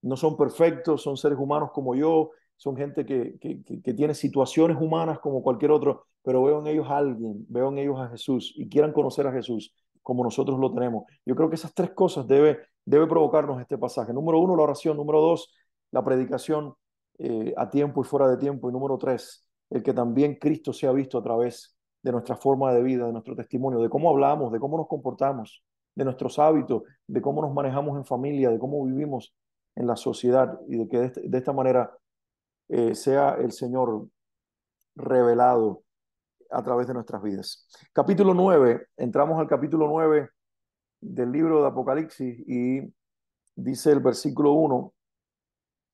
no son perfectos, son seres humanos como yo, son gente que, que, tiene situaciones humanas como cualquier otro, pero veo en ellos a alguien, veo en ellos a Jesús y quieran conocer a Jesús como nosotros lo tenemos. Yo creo que esas tres cosas debe, debe provocarnos este pasaje. Número uno, la oración. Número dos, la predicación eh, a tiempo y fuera de tiempo. Y número tres, el que también Cristo sea visto a través de nuestra forma de vida, de nuestro testimonio, de cómo hablamos, de cómo nos comportamos, de nuestros hábitos, de cómo nos manejamos en familia, de cómo vivimos en la sociedad y de que de, este, esta manera eh, sea el Señor revelado a través de nuestras vidas. Capítulo 9, entramos al capítulo 9 del libro de Apocalipsis y dice el versículo 1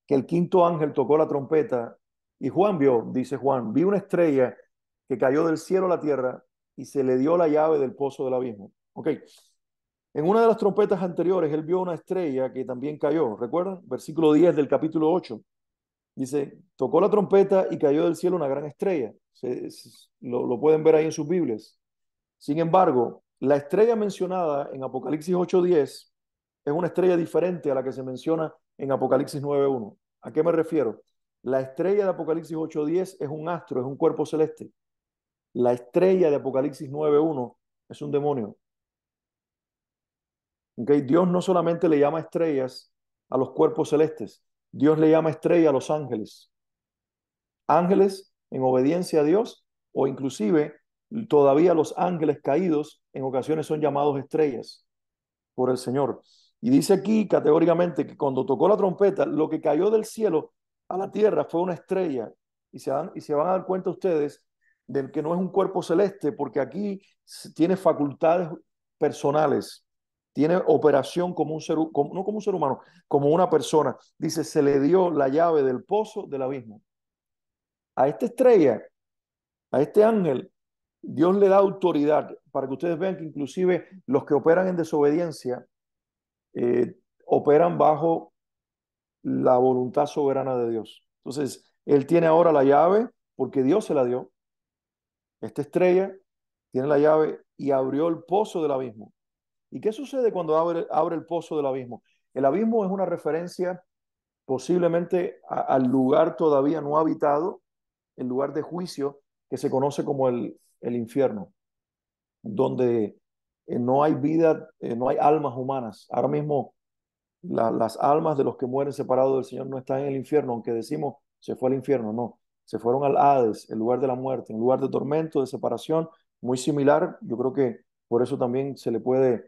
que el quinto ángel tocó la trompeta y Juan vio, dice Juan, vi una estrella que cayó del cielo a la tierra y se le dio la llave del pozo del abismo. Ok. En una de las trompetas anteriores, él vio una estrella que también cayó. ¿Recuerdan? Versículo 10 del capítulo 8. Dice, tocó la trompeta y cayó del cielo una gran estrella. lo, lo, pueden ver ahí en sus Biblias. Sin embargo, la estrella mencionada en Apocalipsis 8.10 es una estrella diferente a la que se menciona en Apocalipsis 9.1. ¿A qué me refiero? La estrella de Apocalipsis 8.10 es un astro, es un cuerpo celeste. La estrella de Apocalipsis 9.1 es un demonio. ¿Okay? Dios no solamente le llama estrellas a los cuerpos celestes, Dios le llama estrella a los ángeles. Ángeles en obediencia a Dios o inclusive todavía los ángeles caídos en ocasiones son llamados estrellas por el Señor. Y dice aquí categóricamente que cuando tocó la trompeta, lo que cayó del cielo a la tierra, fue una estrella. Y se, y se van a dar cuenta ustedes del que no es un cuerpo celeste, porque aquí tiene facultades personales, tiene operación como un ser, como, no como un ser humano, como una persona. Dice, se le dio la llave del pozo del abismo. A esta estrella, a este ángel, Dios le da autoridad para que ustedes vean que inclusive los que operan en desobediencia eh, operan bajo la voluntad soberana de Dios. Entonces, él tiene ahora la llave porque Dios se la dio. Esta estrella tiene la llave y abrió el pozo del abismo. ¿Y qué sucede cuando abre, abre el pozo del abismo? El abismo es una referencia posiblemente al lugar todavía no habitado, el lugar de juicio que se conoce como el, el infierno, donde eh, no hay vida, eh, no hay almas humanas. Ahora mismo las almas de los que mueren separados del Señor no están en el infierno, aunque decimos se fue al infierno, no, se fueron al Hades, el lugar de la muerte, un lugar de tormento, de separación, muy similar, yo creo que por eso también se le puede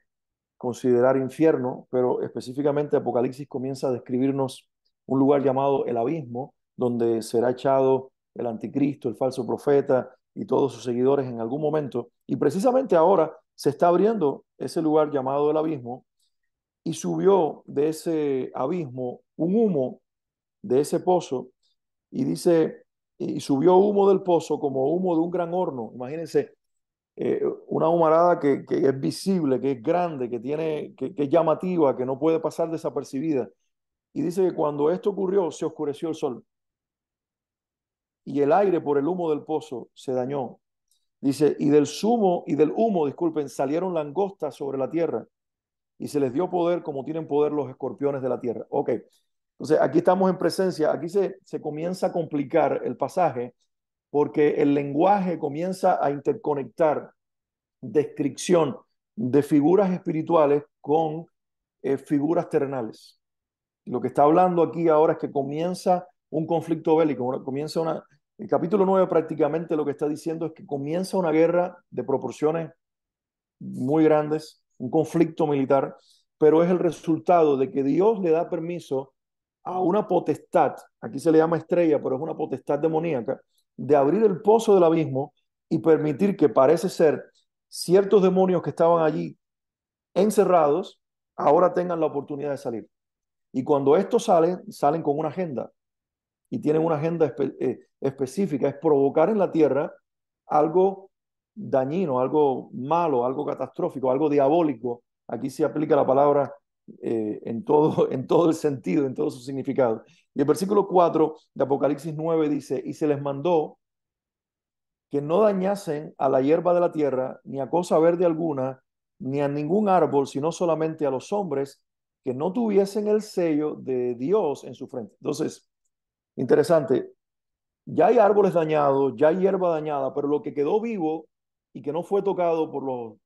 considerar infierno, pero específicamente Apocalipsis comienza a describirnos un lugar llamado el abismo, donde será echado el anticristo, el falso profeta y todos sus seguidores en algún momento. Y precisamente ahora se está abriendo ese lugar llamado el abismo, y subió de ese abismo un humo de ese pozo y dice, y subió humo del pozo como humo de un gran horno. Imagínense, eh, una humarada que, es visible, que es grande, que, tiene, que, que es llamativa, que no puede pasar desapercibida. Y dice que cuando esto ocurrió se oscureció el sol y el aire por el humo del pozo se dañó. Dice, y del sumo y del humo, disculpen, salieron langostas sobre la tierra y se les dio poder como tienen poder los escorpiones de la tierra. Ok, entonces aquí estamos en presencia, aquí se, comienza a complicar el pasaje porque el lenguaje comienza a interconectar descripción de figuras espirituales con eh, figuras terrenales. Lo que está hablando aquí ahora es que comienza un conflicto bélico, comienza una... El capítulo 9 prácticamente lo que está diciendo es que comienza una guerra de proporciones muy grandes un conflicto militar, pero es el resultado de que Dios le da permiso a una potestad, aquí se le llama estrella, pero es una potestad demoníaca, de abrir el pozo del abismo y permitir que parece ser ciertos demonios que estaban allí encerrados, ahora tengan la oportunidad de salir. Y cuando estos salen, salen con una agenda y tienen una agenda eh, específica, es provocar en la tierra algo dañino, algo malo, algo catastrófico, algo diabólico. Aquí se aplica la palabra eh, en, todo, <laughs> en todo el sentido, en todo su significado. Y el versículo 4 de Apocalipsis 9 dice, y se les mandó que no dañasen a la hierba de la tierra, ni a cosa verde alguna, ni a ningún árbol, sino solamente a los hombres que no tuviesen el sello de Dios en su frente. Entonces, interesante, ya hay árboles dañados, ya hay hierba dañada, pero lo que quedó vivo y que no fue tocado por los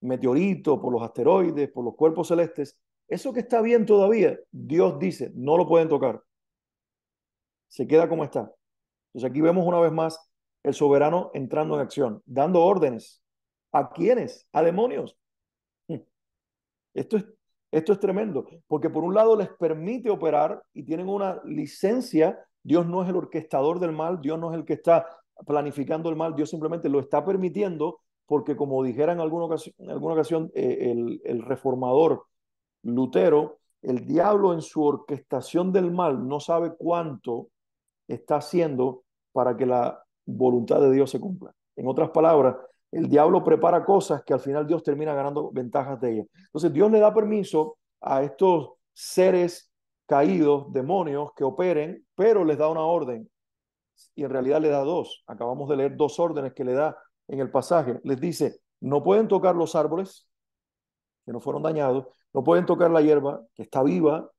meteoritos, por los asteroides, por los cuerpos celestes, eso que está bien todavía, Dios dice, no lo pueden tocar. Se queda como está. Entonces aquí vemos una vez más el soberano entrando en acción, dando órdenes. ¿A quiénes? A demonios. Hmm. Esto es, esto es tremendo, porque por un lado les permite operar y tienen una licencia. Dios no es el orquestador del mal, Dios no es el que está planificando el mal, Dios simplemente lo está permitiendo porque como dijera en alguna ocasión, alguna ocasión eh, el, el, reformador Lutero, el diablo en su orquestación del mal no sabe cuánto está haciendo para que la voluntad de Dios se cumpla. En otras palabras, el diablo prepara cosas que al final Dios termina ganando ventajas de ellas. Entonces Dios le da permiso a estos seres caídos, demonios, que operen, pero les da una orden y en realidad le da dos. Acabamos de leer dos órdenes que le da en el pasaje. Les dice, no pueden tocar los árboles que no fueron dañados, no pueden tocar la hierba que está viva,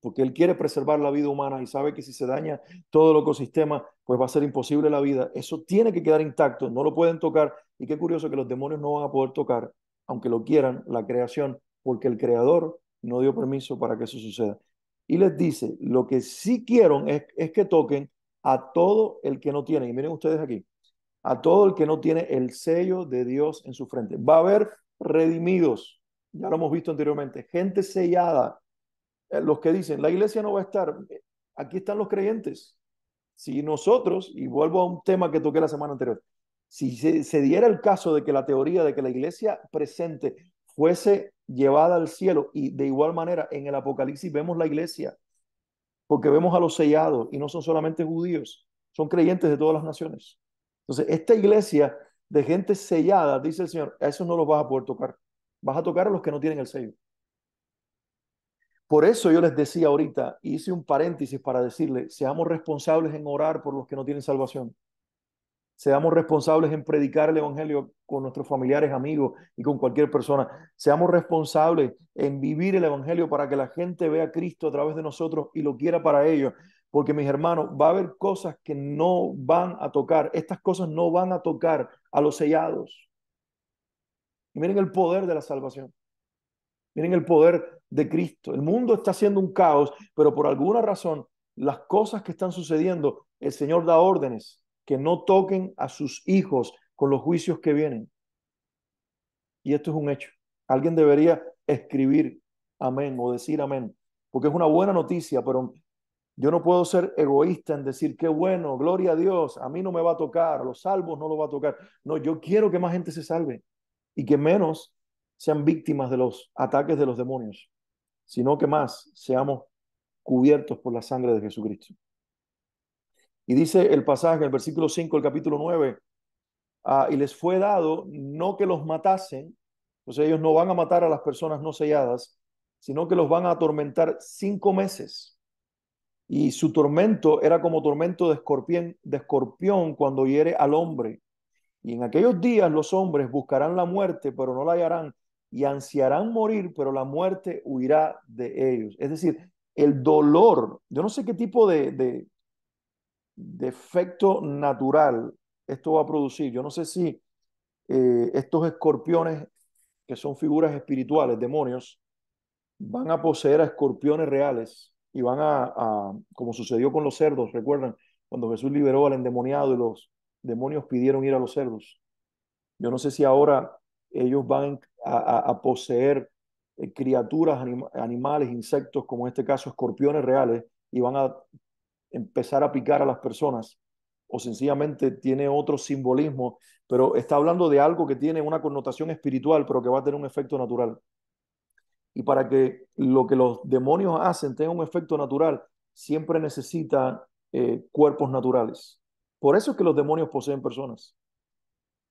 porque él quiere preservar la vida humana y sabe que si se daña todo el ecosistema, pues va a ser imposible la vida. Eso tiene que quedar intacto, no lo pueden tocar. Y qué curioso que los demonios no van a poder tocar, aunque lo quieran, la creación, porque el creador no dio permiso para que eso suceda. Y les dice, lo que sí quieren es, es que toquen a todo el que no tiene, y miren ustedes aquí, a todo el que no tiene el sello de Dios en su frente. Va a haber redimidos, ya lo hemos visto anteriormente, gente sellada, eh, los que dicen, la iglesia no va a estar, eh, aquí están los creyentes. Si nosotros, y vuelvo a un tema que toqué la semana anterior, si se, se diera el caso de que la teoría de que la iglesia presente fuese llevada al cielo, y de igual manera en el Apocalipsis vemos la iglesia porque vemos a los sellados y no son solamente judíos, son creyentes de todas las naciones. Entonces, esta iglesia de gente sellada, dice el Señor, a esos no los vas a poder tocar, vas a tocar a los que no tienen el sello. Por eso yo les decía ahorita, hice un paréntesis para decirle, seamos responsables en orar por los que no tienen salvación. Seamos responsables en predicar el Evangelio con nuestros familiares, amigos y con cualquier persona. Seamos responsables en vivir el Evangelio para que la gente vea a Cristo a través de nosotros y lo quiera para ellos. Porque mis hermanos, va a haber cosas que no van a tocar. Estas cosas no van a tocar a los sellados. Y miren el poder de la salvación. Miren el poder de Cristo. El mundo está haciendo un caos, pero por alguna razón, las cosas que están sucediendo, el Señor da órdenes que no toquen a sus hijos con los juicios que vienen. Y esto es un hecho. Alguien debería escribir amén o decir amén, porque es una buena noticia, pero yo no puedo ser egoísta en decir, qué bueno, gloria a Dios, a mí no me va a tocar, a los salvos no lo va a tocar. No, yo quiero que más gente se salve y que menos sean víctimas de los ataques de los demonios, sino que más seamos cubiertos por la sangre de Jesucristo. Y dice el pasaje, el versículo 5, el capítulo 9, ah, y les fue dado no que los matasen, pues ellos no van a matar a las personas no selladas, sino que los van a atormentar cinco meses. Y su tormento era como tormento de escorpión, de escorpión cuando hiere al hombre. Y en aquellos días los hombres buscarán la muerte, pero no la hallarán, y ansiarán morir, pero la muerte huirá de ellos. Es decir, el dolor, yo no sé qué tipo de, defecto natural esto va a producir. Yo no sé si eh, estos escorpiones, que son figuras espirituales, demonios, van a poseer a escorpiones reales y van a, como sucedió con los cerdos, recuerdan, cuando Jesús liberó al endemoniado y los demonios pidieron ir a los cerdos. Yo no sé si ahora ellos van a, poseer eh, criaturas, animales, insectos, como en este caso escorpiones reales, y van a empezar a picar a las personas o sencillamente tiene otro simbolismo, pero está hablando de algo que tiene una connotación espiritual, pero que va a tener un efecto natural. Y para que lo que los demonios hacen tenga un efecto natural, siempre necesita eh, cuerpos naturales. Por eso es que los demonios poseen personas,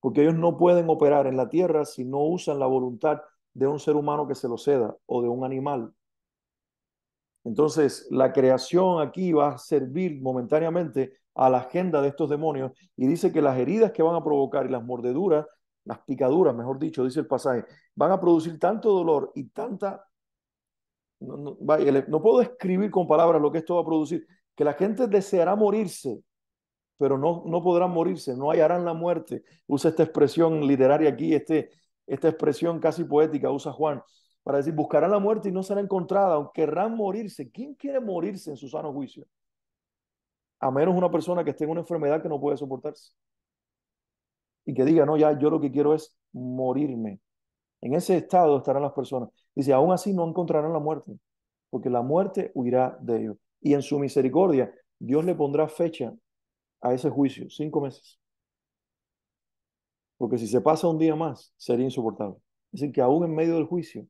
porque ellos no pueden operar en la tierra si no usan la voluntad de un ser humano que se lo ceda o de un animal. Entonces, la creación aquí va a servir momentáneamente a la agenda de estos demonios y dice que las heridas que van a provocar y las mordeduras, las picaduras, mejor dicho, dice el pasaje, van a producir tanto dolor y tanta... No, puedo describir con palabras lo que esto va a producir, que la gente deseará morirse, pero no, no podrán morirse, no hallarán la muerte. Usa esta expresión literaria aquí, este, esta expresión casi poética, usa Juan, para decir, buscarán la muerte y no será encontrada, aunque querrán morirse. ¿Quién quiere morirse en su sano juicio? A menos una persona que esté en una enfermedad que no puede soportarse. Y que diga, no, ya yo lo que quiero es morirme. En ese estado estarán las personas. Dice, aún así no encontrarán la muerte, porque la muerte huirá de ellos. Y en su misericordia, Dios le pondrá fecha a ese juicio, cinco meses. Porque si se pasa un día más, sería insoportable. Es que aún en medio del juicio,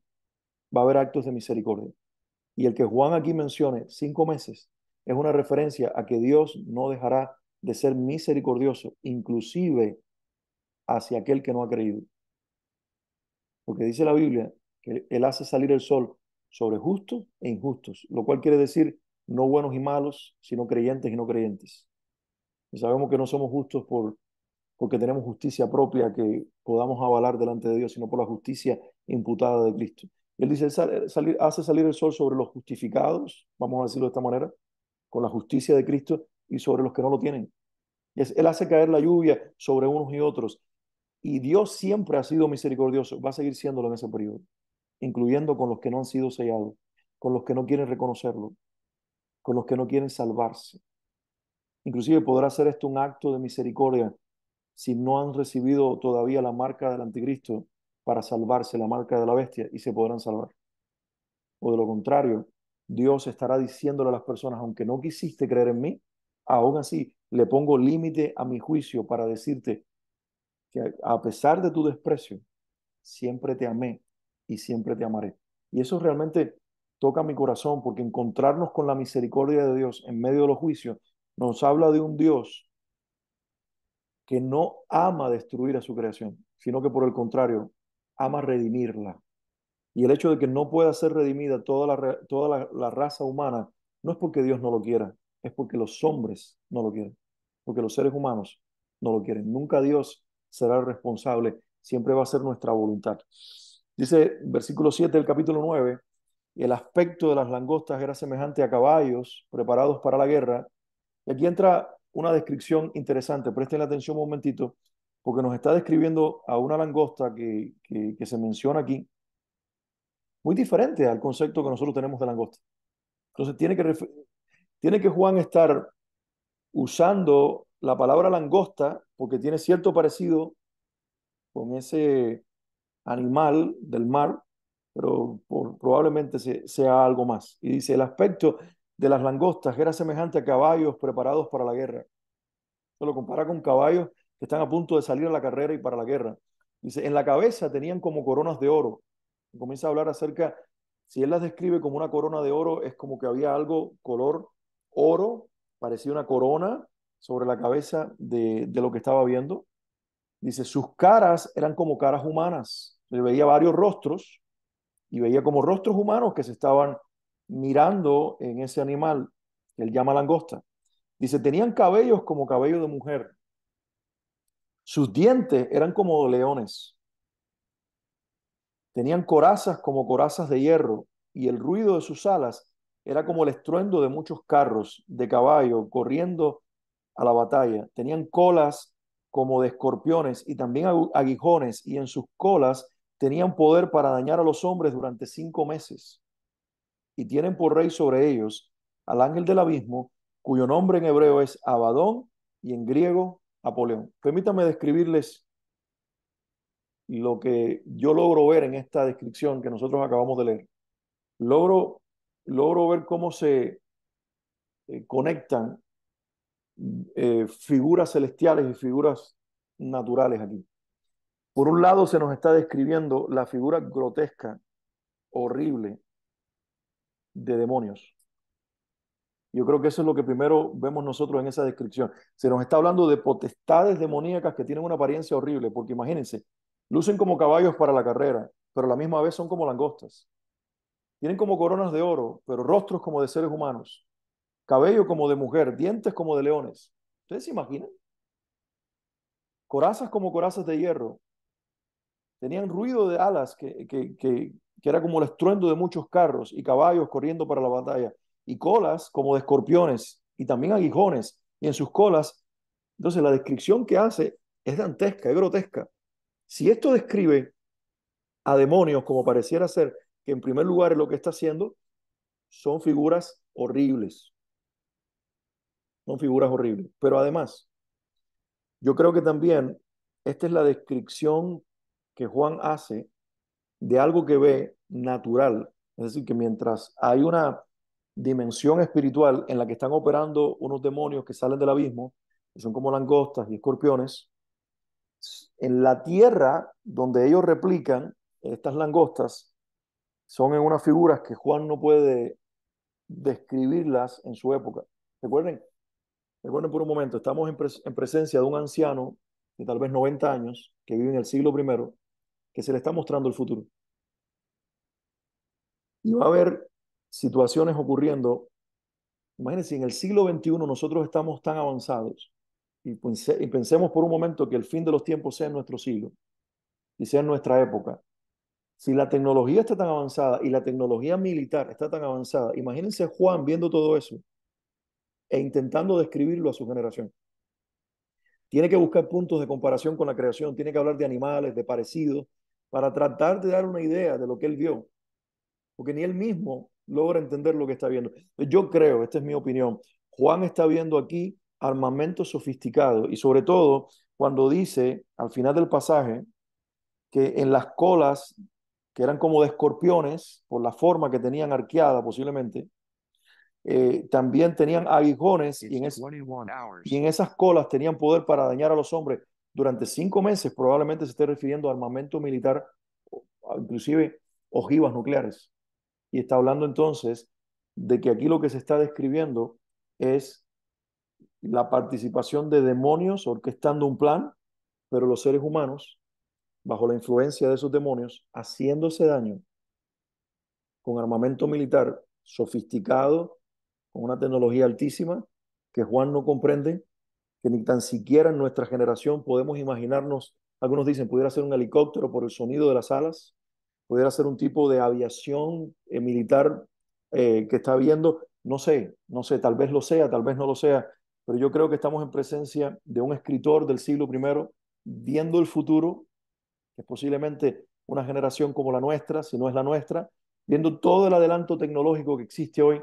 va a haber actos de misericordia. Y el que Juan aquí mencione cinco meses es una referencia a que Dios no dejará de ser misericordioso, inclusive hacia aquel que no ha creído. Porque dice la Biblia que Él hace salir el sol sobre justos e injustos, lo cual quiere decir no buenos y malos, sino creyentes y no creyentes. Y sabemos que no somos justos por, porque tenemos justicia propia que podamos avalar delante de Dios, sino por la justicia imputada de Cristo. Él dice, hace salir el sol sobre los justificados, vamos a decirlo de esta manera, con la justicia de Cristo y sobre los que no lo tienen. él hace caer la lluvia sobre unos y otros. Y Dios siempre ha sido misericordioso, va a seguir siéndolo en ese periodo, incluyendo con los que no han sido sellados, con los que no quieren reconocerlo, con los que no quieren salvarse. Inclusive podrá ser esto un acto de misericordia si no han recibido todavía la marca del anticristo para salvarse la marca de la bestia y se podrán salvar. O de lo contrario, Dios estará diciéndole a las personas, aunque no quisiste creer en mí, aún así le pongo límite a mi juicio para decirte que a pesar de tu desprecio, siempre te amé y siempre te amaré. Y eso realmente toca mi corazón porque encontrarnos con la misericordia de Dios en medio de los juicios nos habla de un Dios que no ama destruir a su creación, sino que por el contrario ama redimirla. Y el hecho de que no pueda ser redimida toda la, toda la, raza humana no es porque Dios no lo quiera, es porque los hombres no lo quieren, porque los seres humanos no lo quieren. Nunca Dios será el responsable, siempre va a ser nuestra voluntad. Dice versículo 7 del capítulo 9, el aspecto de las langostas era semejante a caballos preparados para la guerra. Y aquí entra una descripción interesante, presten atención un momentito, porque nos está describiendo a una langosta que, se menciona aquí, muy diferente al concepto que nosotros tenemos de langosta. Entonces tiene que, tiene que Juan estar usando la palabra langosta porque tiene cierto parecido con ese animal del mar, pero probablemente sea algo más. Y dice, el aspecto de las langostas era semejante a caballos preparados para la guerra. Se lo compara con caballos están a punto de salir a la carrera y para la guerra. Dice, en la cabeza tenían como coronas de oro. comienza a hablar acerca, si él las describe como una corona de oro, es como que había algo color oro, parecía una corona sobre la cabeza de, de lo que estaba viendo. Dice, sus caras eran como caras humanas. Le veía varios rostros y veía como rostros humanos que se estaban mirando en ese animal que él llama langosta. Dice, tenían cabellos como cabello de mujer sus dientes eran como leones. Tenían corazas como corazas de hierro y el ruido de sus alas era como el estruendo de muchos carros de caballo corriendo a la batalla. Tenían colas como de escorpiones y también aguijones y en sus colas tenían poder para dañar a los hombres durante cinco meses. Y tienen por rey sobre ellos al ángel del abismo, cuyo nombre en hebreo es Abadón y en griego Apoleón. Permítame describirles lo que yo logro ver en esta descripción que nosotros acabamos de leer. Logro, logro ver cómo se eh, conectan eh, figuras celestiales y figuras naturales aquí. Por un lado se nos está describiendo la figura grotesca, horrible, de demonios. Yo creo que eso es lo que primero vemos nosotros en esa descripción. Se nos está hablando de potestades demoníacas que tienen una apariencia horrible, porque imagínense, lucen como caballos para la carrera, pero a la misma vez son como langostas. Tienen como coronas de oro, pero rostros como de seres humanos, cabello como de mujer, dientes como de leones. ¿Ustedes se imaginan? Corazas como corazas de hierro. Tenían ruido de alas que, era como el estruendo de muchos carros y caballos corriendo para la batalla y colas como de escorpiones y también aguijones y en sus colas. Entonces la descripción que hace es dantesca, es grotesca. Si esto describe a demonios como pareciera ser, que en primer lugar es lo que está haciendo, son figuras horribles. Son figuras horribles. Pero además, yo creo que también esta es la descripción que Juan hace de algo que ve natural. Es decir, que mientras hay una dimensión espiritual en la que están operando unos demonios que salen del abismo, que son como langostas y escorpiones, en la tierra donde ellos replican estas langostas, son en unas figuras que Juan no puede describirlas en su época. Recuerden, recuerden por un momento, estamos en, presencia de un anciano de tal vez 90 años, que vive en el siglo primero que se le está mostrando el futuro. Y va a haber situaciones ocurriendo. Imagínense, en el siglo XXI nosotros estamos tan avanzados y, pensemos por un momento que el fin de los tiempos sea en nuestro siglo y sea en nuestra época. Si la tecnología está tan avanzada y la tecnología militar está tan avanzada, imagínense Juan viendo todo eso e intentando describirlo a su generación. Tiene que buscar puntos de comparación con la creación, tiene que hablar de animales, de parecidos, para tratar de dar una idea de lo que él vio. Porque ni él mismo logra entender lo que está viendo. Yo creo, esta es mi opinión, Juan está viendo aquí armamento sofisticado y sobre todo cuando dice al final del pasaje que en las colas, que eran como de escorpiones, por la forma que tenían arqueada posiblemente, eh, también tenían aguijones y en, y en esas colas tenían poder para dañar a los hombres durante cinco meses, probablemente se esté refiriendo a armamento militar, inclusive ojivas nucleares. Y está hablando entonces de que aquí lo que se está describiendo es la participación de demonios orquestando un plan, pero los seres humanos, bajo la influencia de esos demonios, haciéndose daño con armamento militar sofisticado, con una tecnología altísima, que Juan no comprende, que ni tan siquiera en nuestra generación podemos imaginarnos, algunos dicen, pudiera ser un helicóptero por el sonido de las alas, pudiera ser un tipo de aviación eh, militar eh, que está viendo, no sé, no sé, tal vez lo sea, tal vez no lo sea, pero yo creo que estamos en presencia de un escritor del siglo I viendo el futuro, que es posiblemente una generación como la nuestra, si no es la nuestra, viendo todo el adelanto tecnológico que existe hoy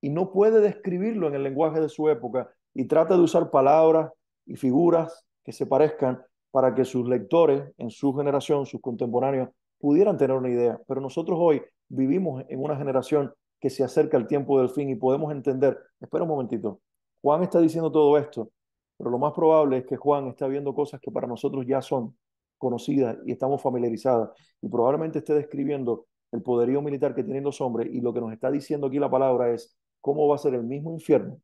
y no puede describirlo en el lenguaje de su época y trata de usar palabras y figuras que se parezcan para que sus lectores en su generación, sus contemporáneos, pudieran tener una idea, pero nosotros hoy vivimos en una generación que se acerca al tiempo del fin y podemos entender, espera un momentito, Juan está diciendo todo esto, pero lo más probable es que Juan está viendo cosas que para nosotros ya son conocidas y estamos familiarizadas y probablemente esté describiendo el poderío militar que tienen los hombres y lo que nos está diciendo aquí la palabra es cómo va a ser el mismo infierno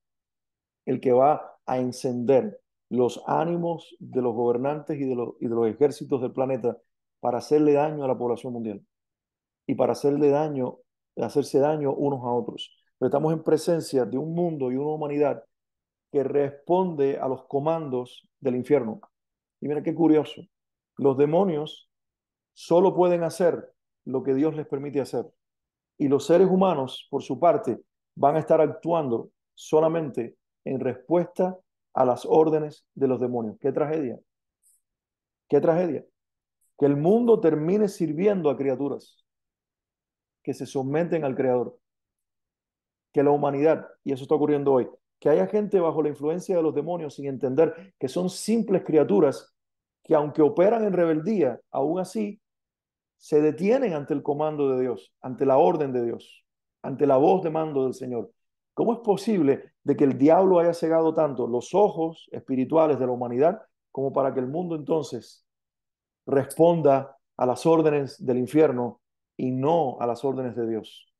el que va a encender los ánimos de los gobernantes y de los, y de los ejércitos del planeta para hacerle daño a la población mundial y para hacerle daño, hacerse daño unos a otros. Pero estamos en presencia de un mundo y una humanidad que responde a los comandos del infierno. Y mira qué curioso, los demonios solo pueden hacer lo que Dios les permite hacer. Y los seres humanos, por su parte, van a estar actuando solamente en respuesta a las órdenes de los demonios. ¡Qué tragedia! ¡Qué tragedia! que el mundo termine sirviendo a criaturas que se someten al Creador. Que la humanidad, y eso está ocurriendo hoy, que haya gente bajo la influencia de los demonios sin entender que son simples criaturas que aunque operan en rebeldía, aún así se detienen ante el comando de Dios, ante la orden de Dios, ante la voz de mando del Señor. ¿Cómo es posible de que el diablo haya cegado tanto los ojos espirituales de la humanidad como para que el mundo entonces responda a las órdenes del infierno y no a las órdenes de Dios.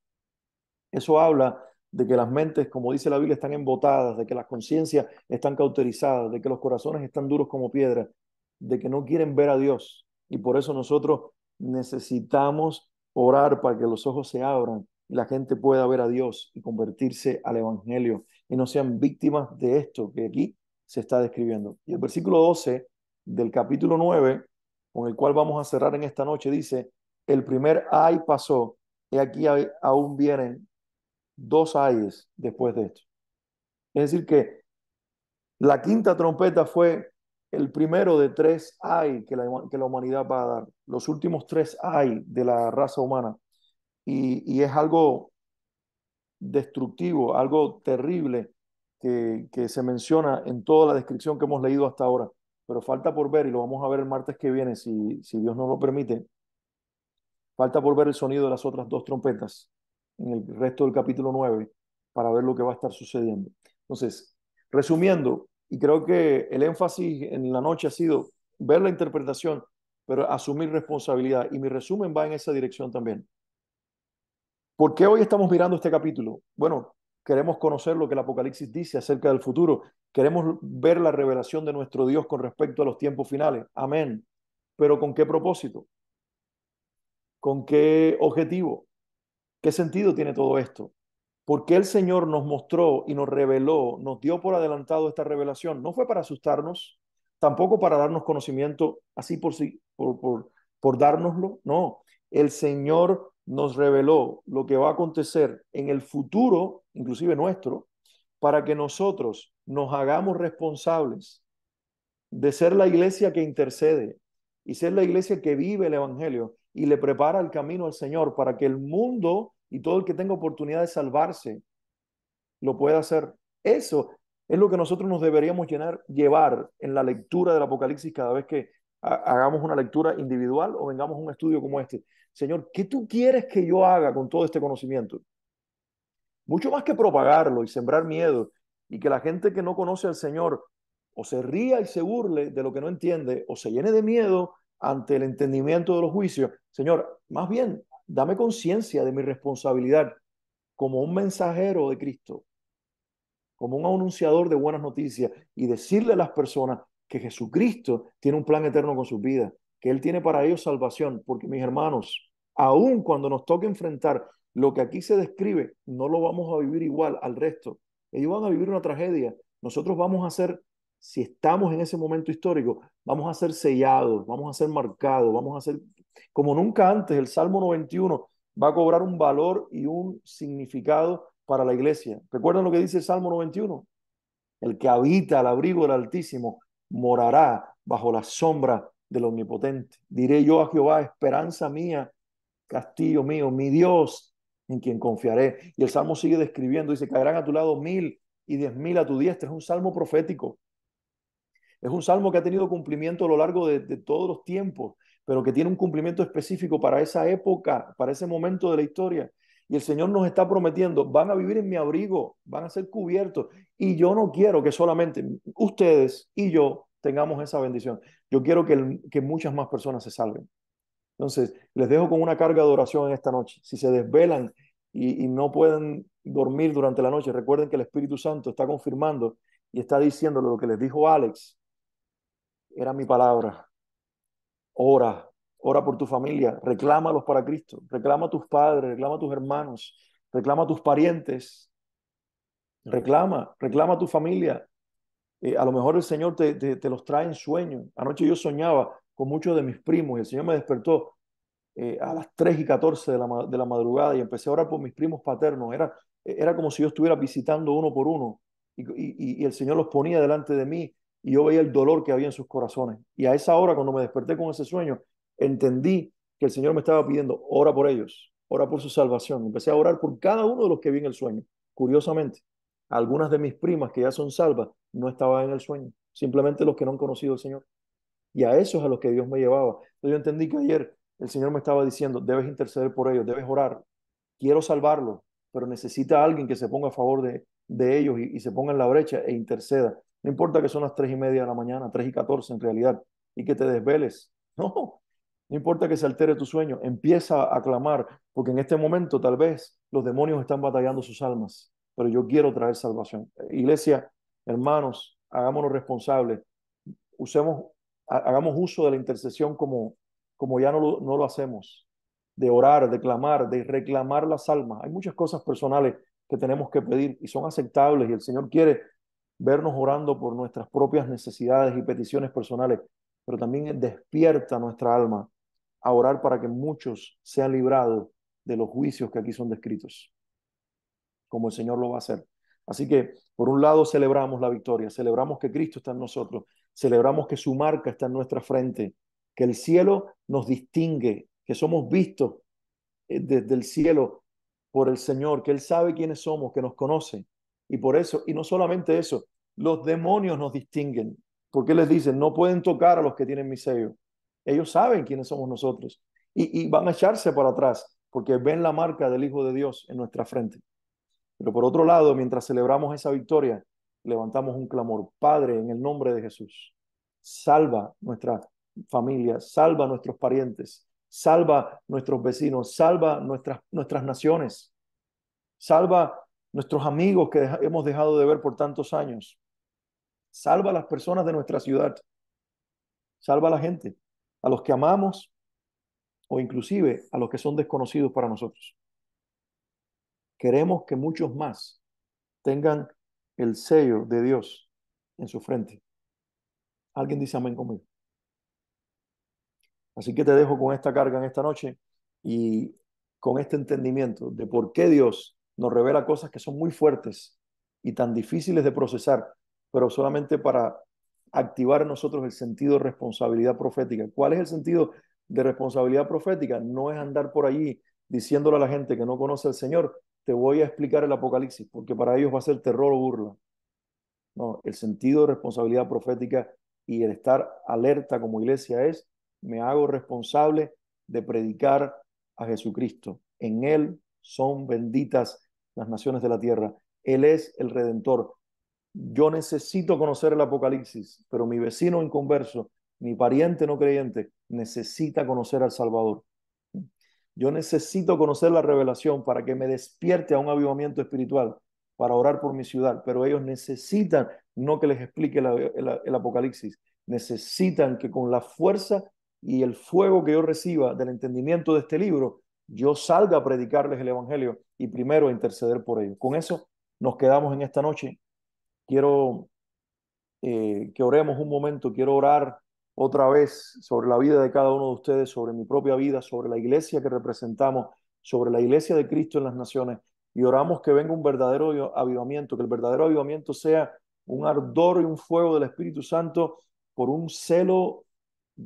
Eso habla de que las mentes, como dice la Biblia, están embotadas, de que las conciencias están cauterizadas, de que los corazones están duros como piedra, de que no quieren ver a Dios. Y por eso nosotros necesitamos orar para que los ojos se abran y la gente pueda ver a Dios y convertirse al Evangelio y no sean víctimas de esto que aquí se está describiendo. Y el versículo 12 del capítulo 9 con el cual vamos a cerrar en esta noche, dice, el primer ay pasó, y aquí aún vienen dos ayes después de esto. Es decir, que la quinta trompeta fue el primero de tres ay que la, que la humanidad va a dar, los últimos tres ay de la raza humana. Y, es algo destructivo, algo terrible que se menciona en toda la descripción que hemos leído hasta ahora pero falta por ver, y lo vamos a ver el martes que viene, si, si Dios nos lo permite, falta por ver el sonido de las otras dos trompetas en el resto del capítulo 9 para ver lo que va a estar sucediendo. Entonces, resumiendo, y creo que el énfasis en la noche ha sido ver la interpretación, pero asumir responsabilidad. Y mi resumen va en esa dirección también. ¿Por qué hoy estamos mirando este capítulo? Bueno, queremos conocer lo que el Apocalipsis dice acerca del futuro Queremos ver la revelación de nuestro Dios con respecto a los tiempos finales. Amén. Pero ¿con qué propósito? ¿Con qué objetivo? ¿Qué sentido tiene todo esto? ¿Por qué el Señor nos mostró y nos reveló, nos dio por adelantado esta revelación. No fue para asustarnos, tampoco para darnos conocimiento así por, sí por, por dárnoslo. No, el Señor nos reveló lo que va a acontecer en el futuro, inclusive nuestro, para que nosotros nos hagamos responsables de ser la iglesia que intercede y ser la iglesia que vive el Evangelio y le prepara el camino al Señor para que el mundo y todo el que tenga oportunidad de salvarse lo pueda hacer. Eso es lo que nosotros nos deberíamos llenar, llevar en la lectura del Apocalipsis cada vez que hagamos una lectura individual o vengamos a un estudio como este. Señor, ¿qué tú quieres que yo haga con todo este conocimiento? Mucho más que propagarlo y sembrar miedo y que la gente que no conoce al Señor o se ría y se burle de lo que no entiende o se llene de miedo ante el entendimiento de los juicios. Señor, más bien, dame conciencia de mi responsabilidad como un mensajero de Cristo, como un anunciador de buenas noticias y decirle a las personas que Jesucristo tiene un plan eterno con sus vidas, que Él tiene para ellos salvación, porque mis hermanos, aun cuando nos toque enfrentar lo que aquí se describe no lo vamos a vivir igual al resto. Ellos van a vivir una tragedia. Nosotros vamos a ser, si estamos en ese momento histórico, vamos a ser sellados, vamos a ser marcados, vamos a ser, como nunca antes, el Salmo 91 va a cobrar un valor y un significado para la iglesia. ¿Recuerdan lo que dice el Salmo 91? El que habita al abrigo del Altísimo morará bajo la sombra del Omnipotente. Diré yo a Jehová, esperanza mía, castillo mío, mi Dios, en quien confiaré. Y el Salmo sigue describiendo, dice, caerán a tu lado mil y diez mil a tu diestra. Es un salmo profético. Es un salmo que ha tenido cumplimiento a lo largo de, todos los tiempos, pero que tiene un cumplimiento específico para esa época, para ese momento de la historia. Y el Señor nos está prometiendo, van a vivir en mi abrigo, van a ser cubiertos. Y yo no quiero que solamente ustedes y yo tengamos esa bendición. Yo quiero que muchas más personas se salven. Entonces, les dejo con una carga de oración en esta noche. Si se desvelan y, no pueden dormir durante la noche, recuerden que el Espíritu Santo está confirmando y está diciendo lo que les dijo Alex. Era mi palabra. Ora, ora por tu familia, reclámalos para Cristo, reclama a tus padres, reclama a tus hermanos, reclama a tus parientes, reclama, reclama a tu familia. Eh, a lo mejor el Señor te, te los trae en sueño. Anoche yo soñaba con muchos de mis primos y el Señor me despertó eh, a las 3 y 14 de la, madrugada y empecé a orar por mis primos paternos. Era, era como si yo estuviera visitando uno por uno y, y el Señor los ponía delante de mí y yo veía el dolor que había en sus corazones. Y a esa hora, cuando me desperté con ese sueño, entendí que el Señor me estaba pidiendo, ora por ellos, ora por su salvación. Empecé a orar por cada uno de los que vi en el sueño. Curiosamente, algunas de mis primas que ya son salvas no estaban en el sueño, simplemente los que no han conocido al Señor. Y a esos es a los que Dios me llevaba. Yo entendí que ayer el Señor me estaba diciendo, debes interceder por ellos, debes orar. Quiero salvarlos, pero necesita alguien que se ponga a favor de, de ellos y, se ponga en la brecha e interceda. No importa que son las tres y media de la mañana, tres y catorce en realidad, y que te desveles. <laughs> No, no importa que se altere tu sueño, empieza a clamar, porque en este momento tal vez los demonios están batallando sus almas, pero yo quiero traer salvación. Iglesia, hermanos, hagámonos responsables, usemos hagamos uso de la intercesión como, como ya no no lo hacemos, de orar, de clamar, de reclamar las almas. Hay muchas cosas personales que tenemos que pedir y son aceptables y el Señor quiere vernos orando por nuestras propias necesidades y peticiones personales, pero también despierta nuestra alma a orar para que muchos sean librados de los juicios que aquí son descritos, como el Señor lo va a hacer. Así que, por un lado, celebramos la victoria, celebramos que Cristo está en nosotros, Celebramos que su marca está en nuestra frente, que el cielo nos distingue, que somos vistos eh, desde el cielo por el Señor, que Él sabe quiénes somos, que nos conoce. Y por eso, y no solamente eso, los demonios nos distinguen, porque les dicen, no pueden tocar a los que tienen mi sello. Ellos saben quiénes somos nosotros y, y van a echarse para atrás porque ven la marca del Hijo de Dios en nuestra frente. Pero por otro lado, mientras celebramos esa victoria, levantamos un clamor. Padre, en el nombre de Jesús, salva nuestra familia, salva nuestros parientes, salva nuestros vecinos, salva nuestras, nuestras naciones, salva nuestros amigos que hemos dejado de ver por tantos años, salva a las personas de nuestra ciudad, salva a la gente, a los que amamos o inclusive a los que son desconocidos para nosotros. Queremos que muchos más tengan el sello de Dios en su frente. Alguien dice amén conmigo. Así que te dejo con esta carga en esta noche y con este entendimiento de por qué Dios nos revela cosas que son muy fuertes y tan difíciles de procesar, pero solamente para activar en nosotros el sentido de responsabilidad profética. ¿Cuál es el sentido de responsabilidad profética? No es andar por allí diciéndole a la gente que no conoce al Señor, te voy a explicar el Apocalipsis, porque para ellos va a ser terror o burla. No, el sentido de responsabilidad profética y el estar alerta como iglesia es, me hago responsable de predicar a Jesucristo. En Él son benditas las naciones de la tierra. Él es el redentor. Yo necesito conocer el Apocalipsis, pero mi vecino inconverso, mi pariente no creyente, necesita conocer al Salvador. Yo necesito conocer la revelación para que me despierte a un avivamiento espiritual, para orar por mi ciudad, pero ellos necesitan no que les explique el, Apocalipsis, necesitan que con la fuerza y el fuego que yo reciba del entendimiento de este libro, yo salga a predicarles el Evangelio y primero a interceder por ellos. Con eso nos quedamos en esta noche. Quiero eh, que oremos un momento, quiero orar otra vez sobre la vida de cada uno de ustedes, sobre mi propia vida, sobre la iglesia que representamos, sobre la iglesia de Cristo en las naciones. Y oramos que venga un verdadero avivamiento, que el verdadero avivamiento sea un ardor y un fuego del Espíritu Santo por un celo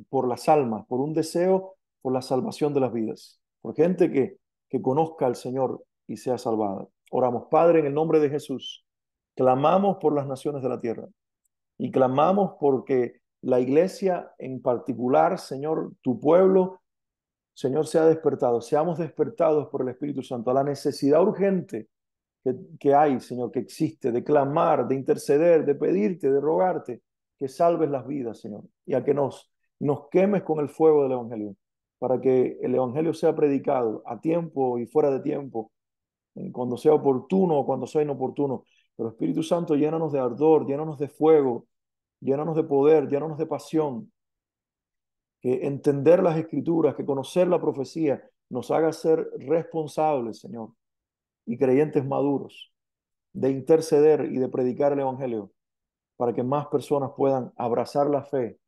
por las almas, por un deseo por la salvación de las vidas, por gente que, que conozca al Señor y sea salvada. Oramos, Padre, en el nombre de Jesús, clamamos por las naciones de la tierra y clamamos porque la iglesia en particular, Señor, tu pueblo, Señor, se ha despertado, seamos despertados por el Espíritu Santo a la necesidad urgente que, hay, Señor, que existe, de clamar, de interceder, de pedirte, de rogarte, que salves las vidas, Señor, y a que nos, nos quemes con el fuego del Evangelio, para que el Evangelio sea predicado a tiempo y fuera de tiempo, cuando sea oportuno o cuando sea inoportuno. Pero Espíritu Santo, llénanos de ardor, llénanos de fuego, llénanos de poder, llénanos de pasión, que entender las escrituras, que conocer la profecía nos haga ser responsables, Señor, y creyentes maduros, de interceder y de predicar el Evangelio, para que más personas puedan abrazar la fe,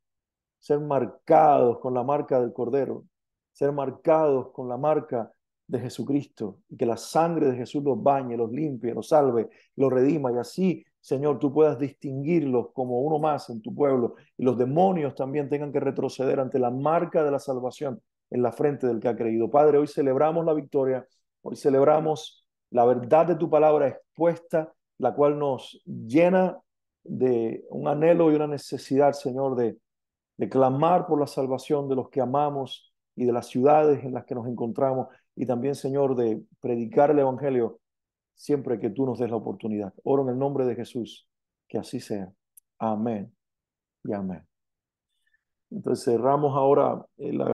ser marcados con la marca del Cordero, ser marcados con la marca de Jesucristo, y que la sangre de Jesús los bañe, los limpie, los salve, los redima, y así Señor, tú puedas distinguirlos como uno más en tu pueblo y los demonios también tengan que retroceder ante la marca de la salvación en la frente del que ha creído. Padre, hoy celebramos la victoria, hoy celebramos la verdad de tu palabra expuesta, la cual nos llena de un anhelo y una necesidad, Señor, de, de clamar por la salvación de los que amamos y de las ciudades en las que nos encontramos y también, Señor, de predicar el Evangelio siempre que tú nos des la oportunidad. Oro en el nombre de Jesús, que así sea. Amén y amén. Entonces cerramos ahora eh, la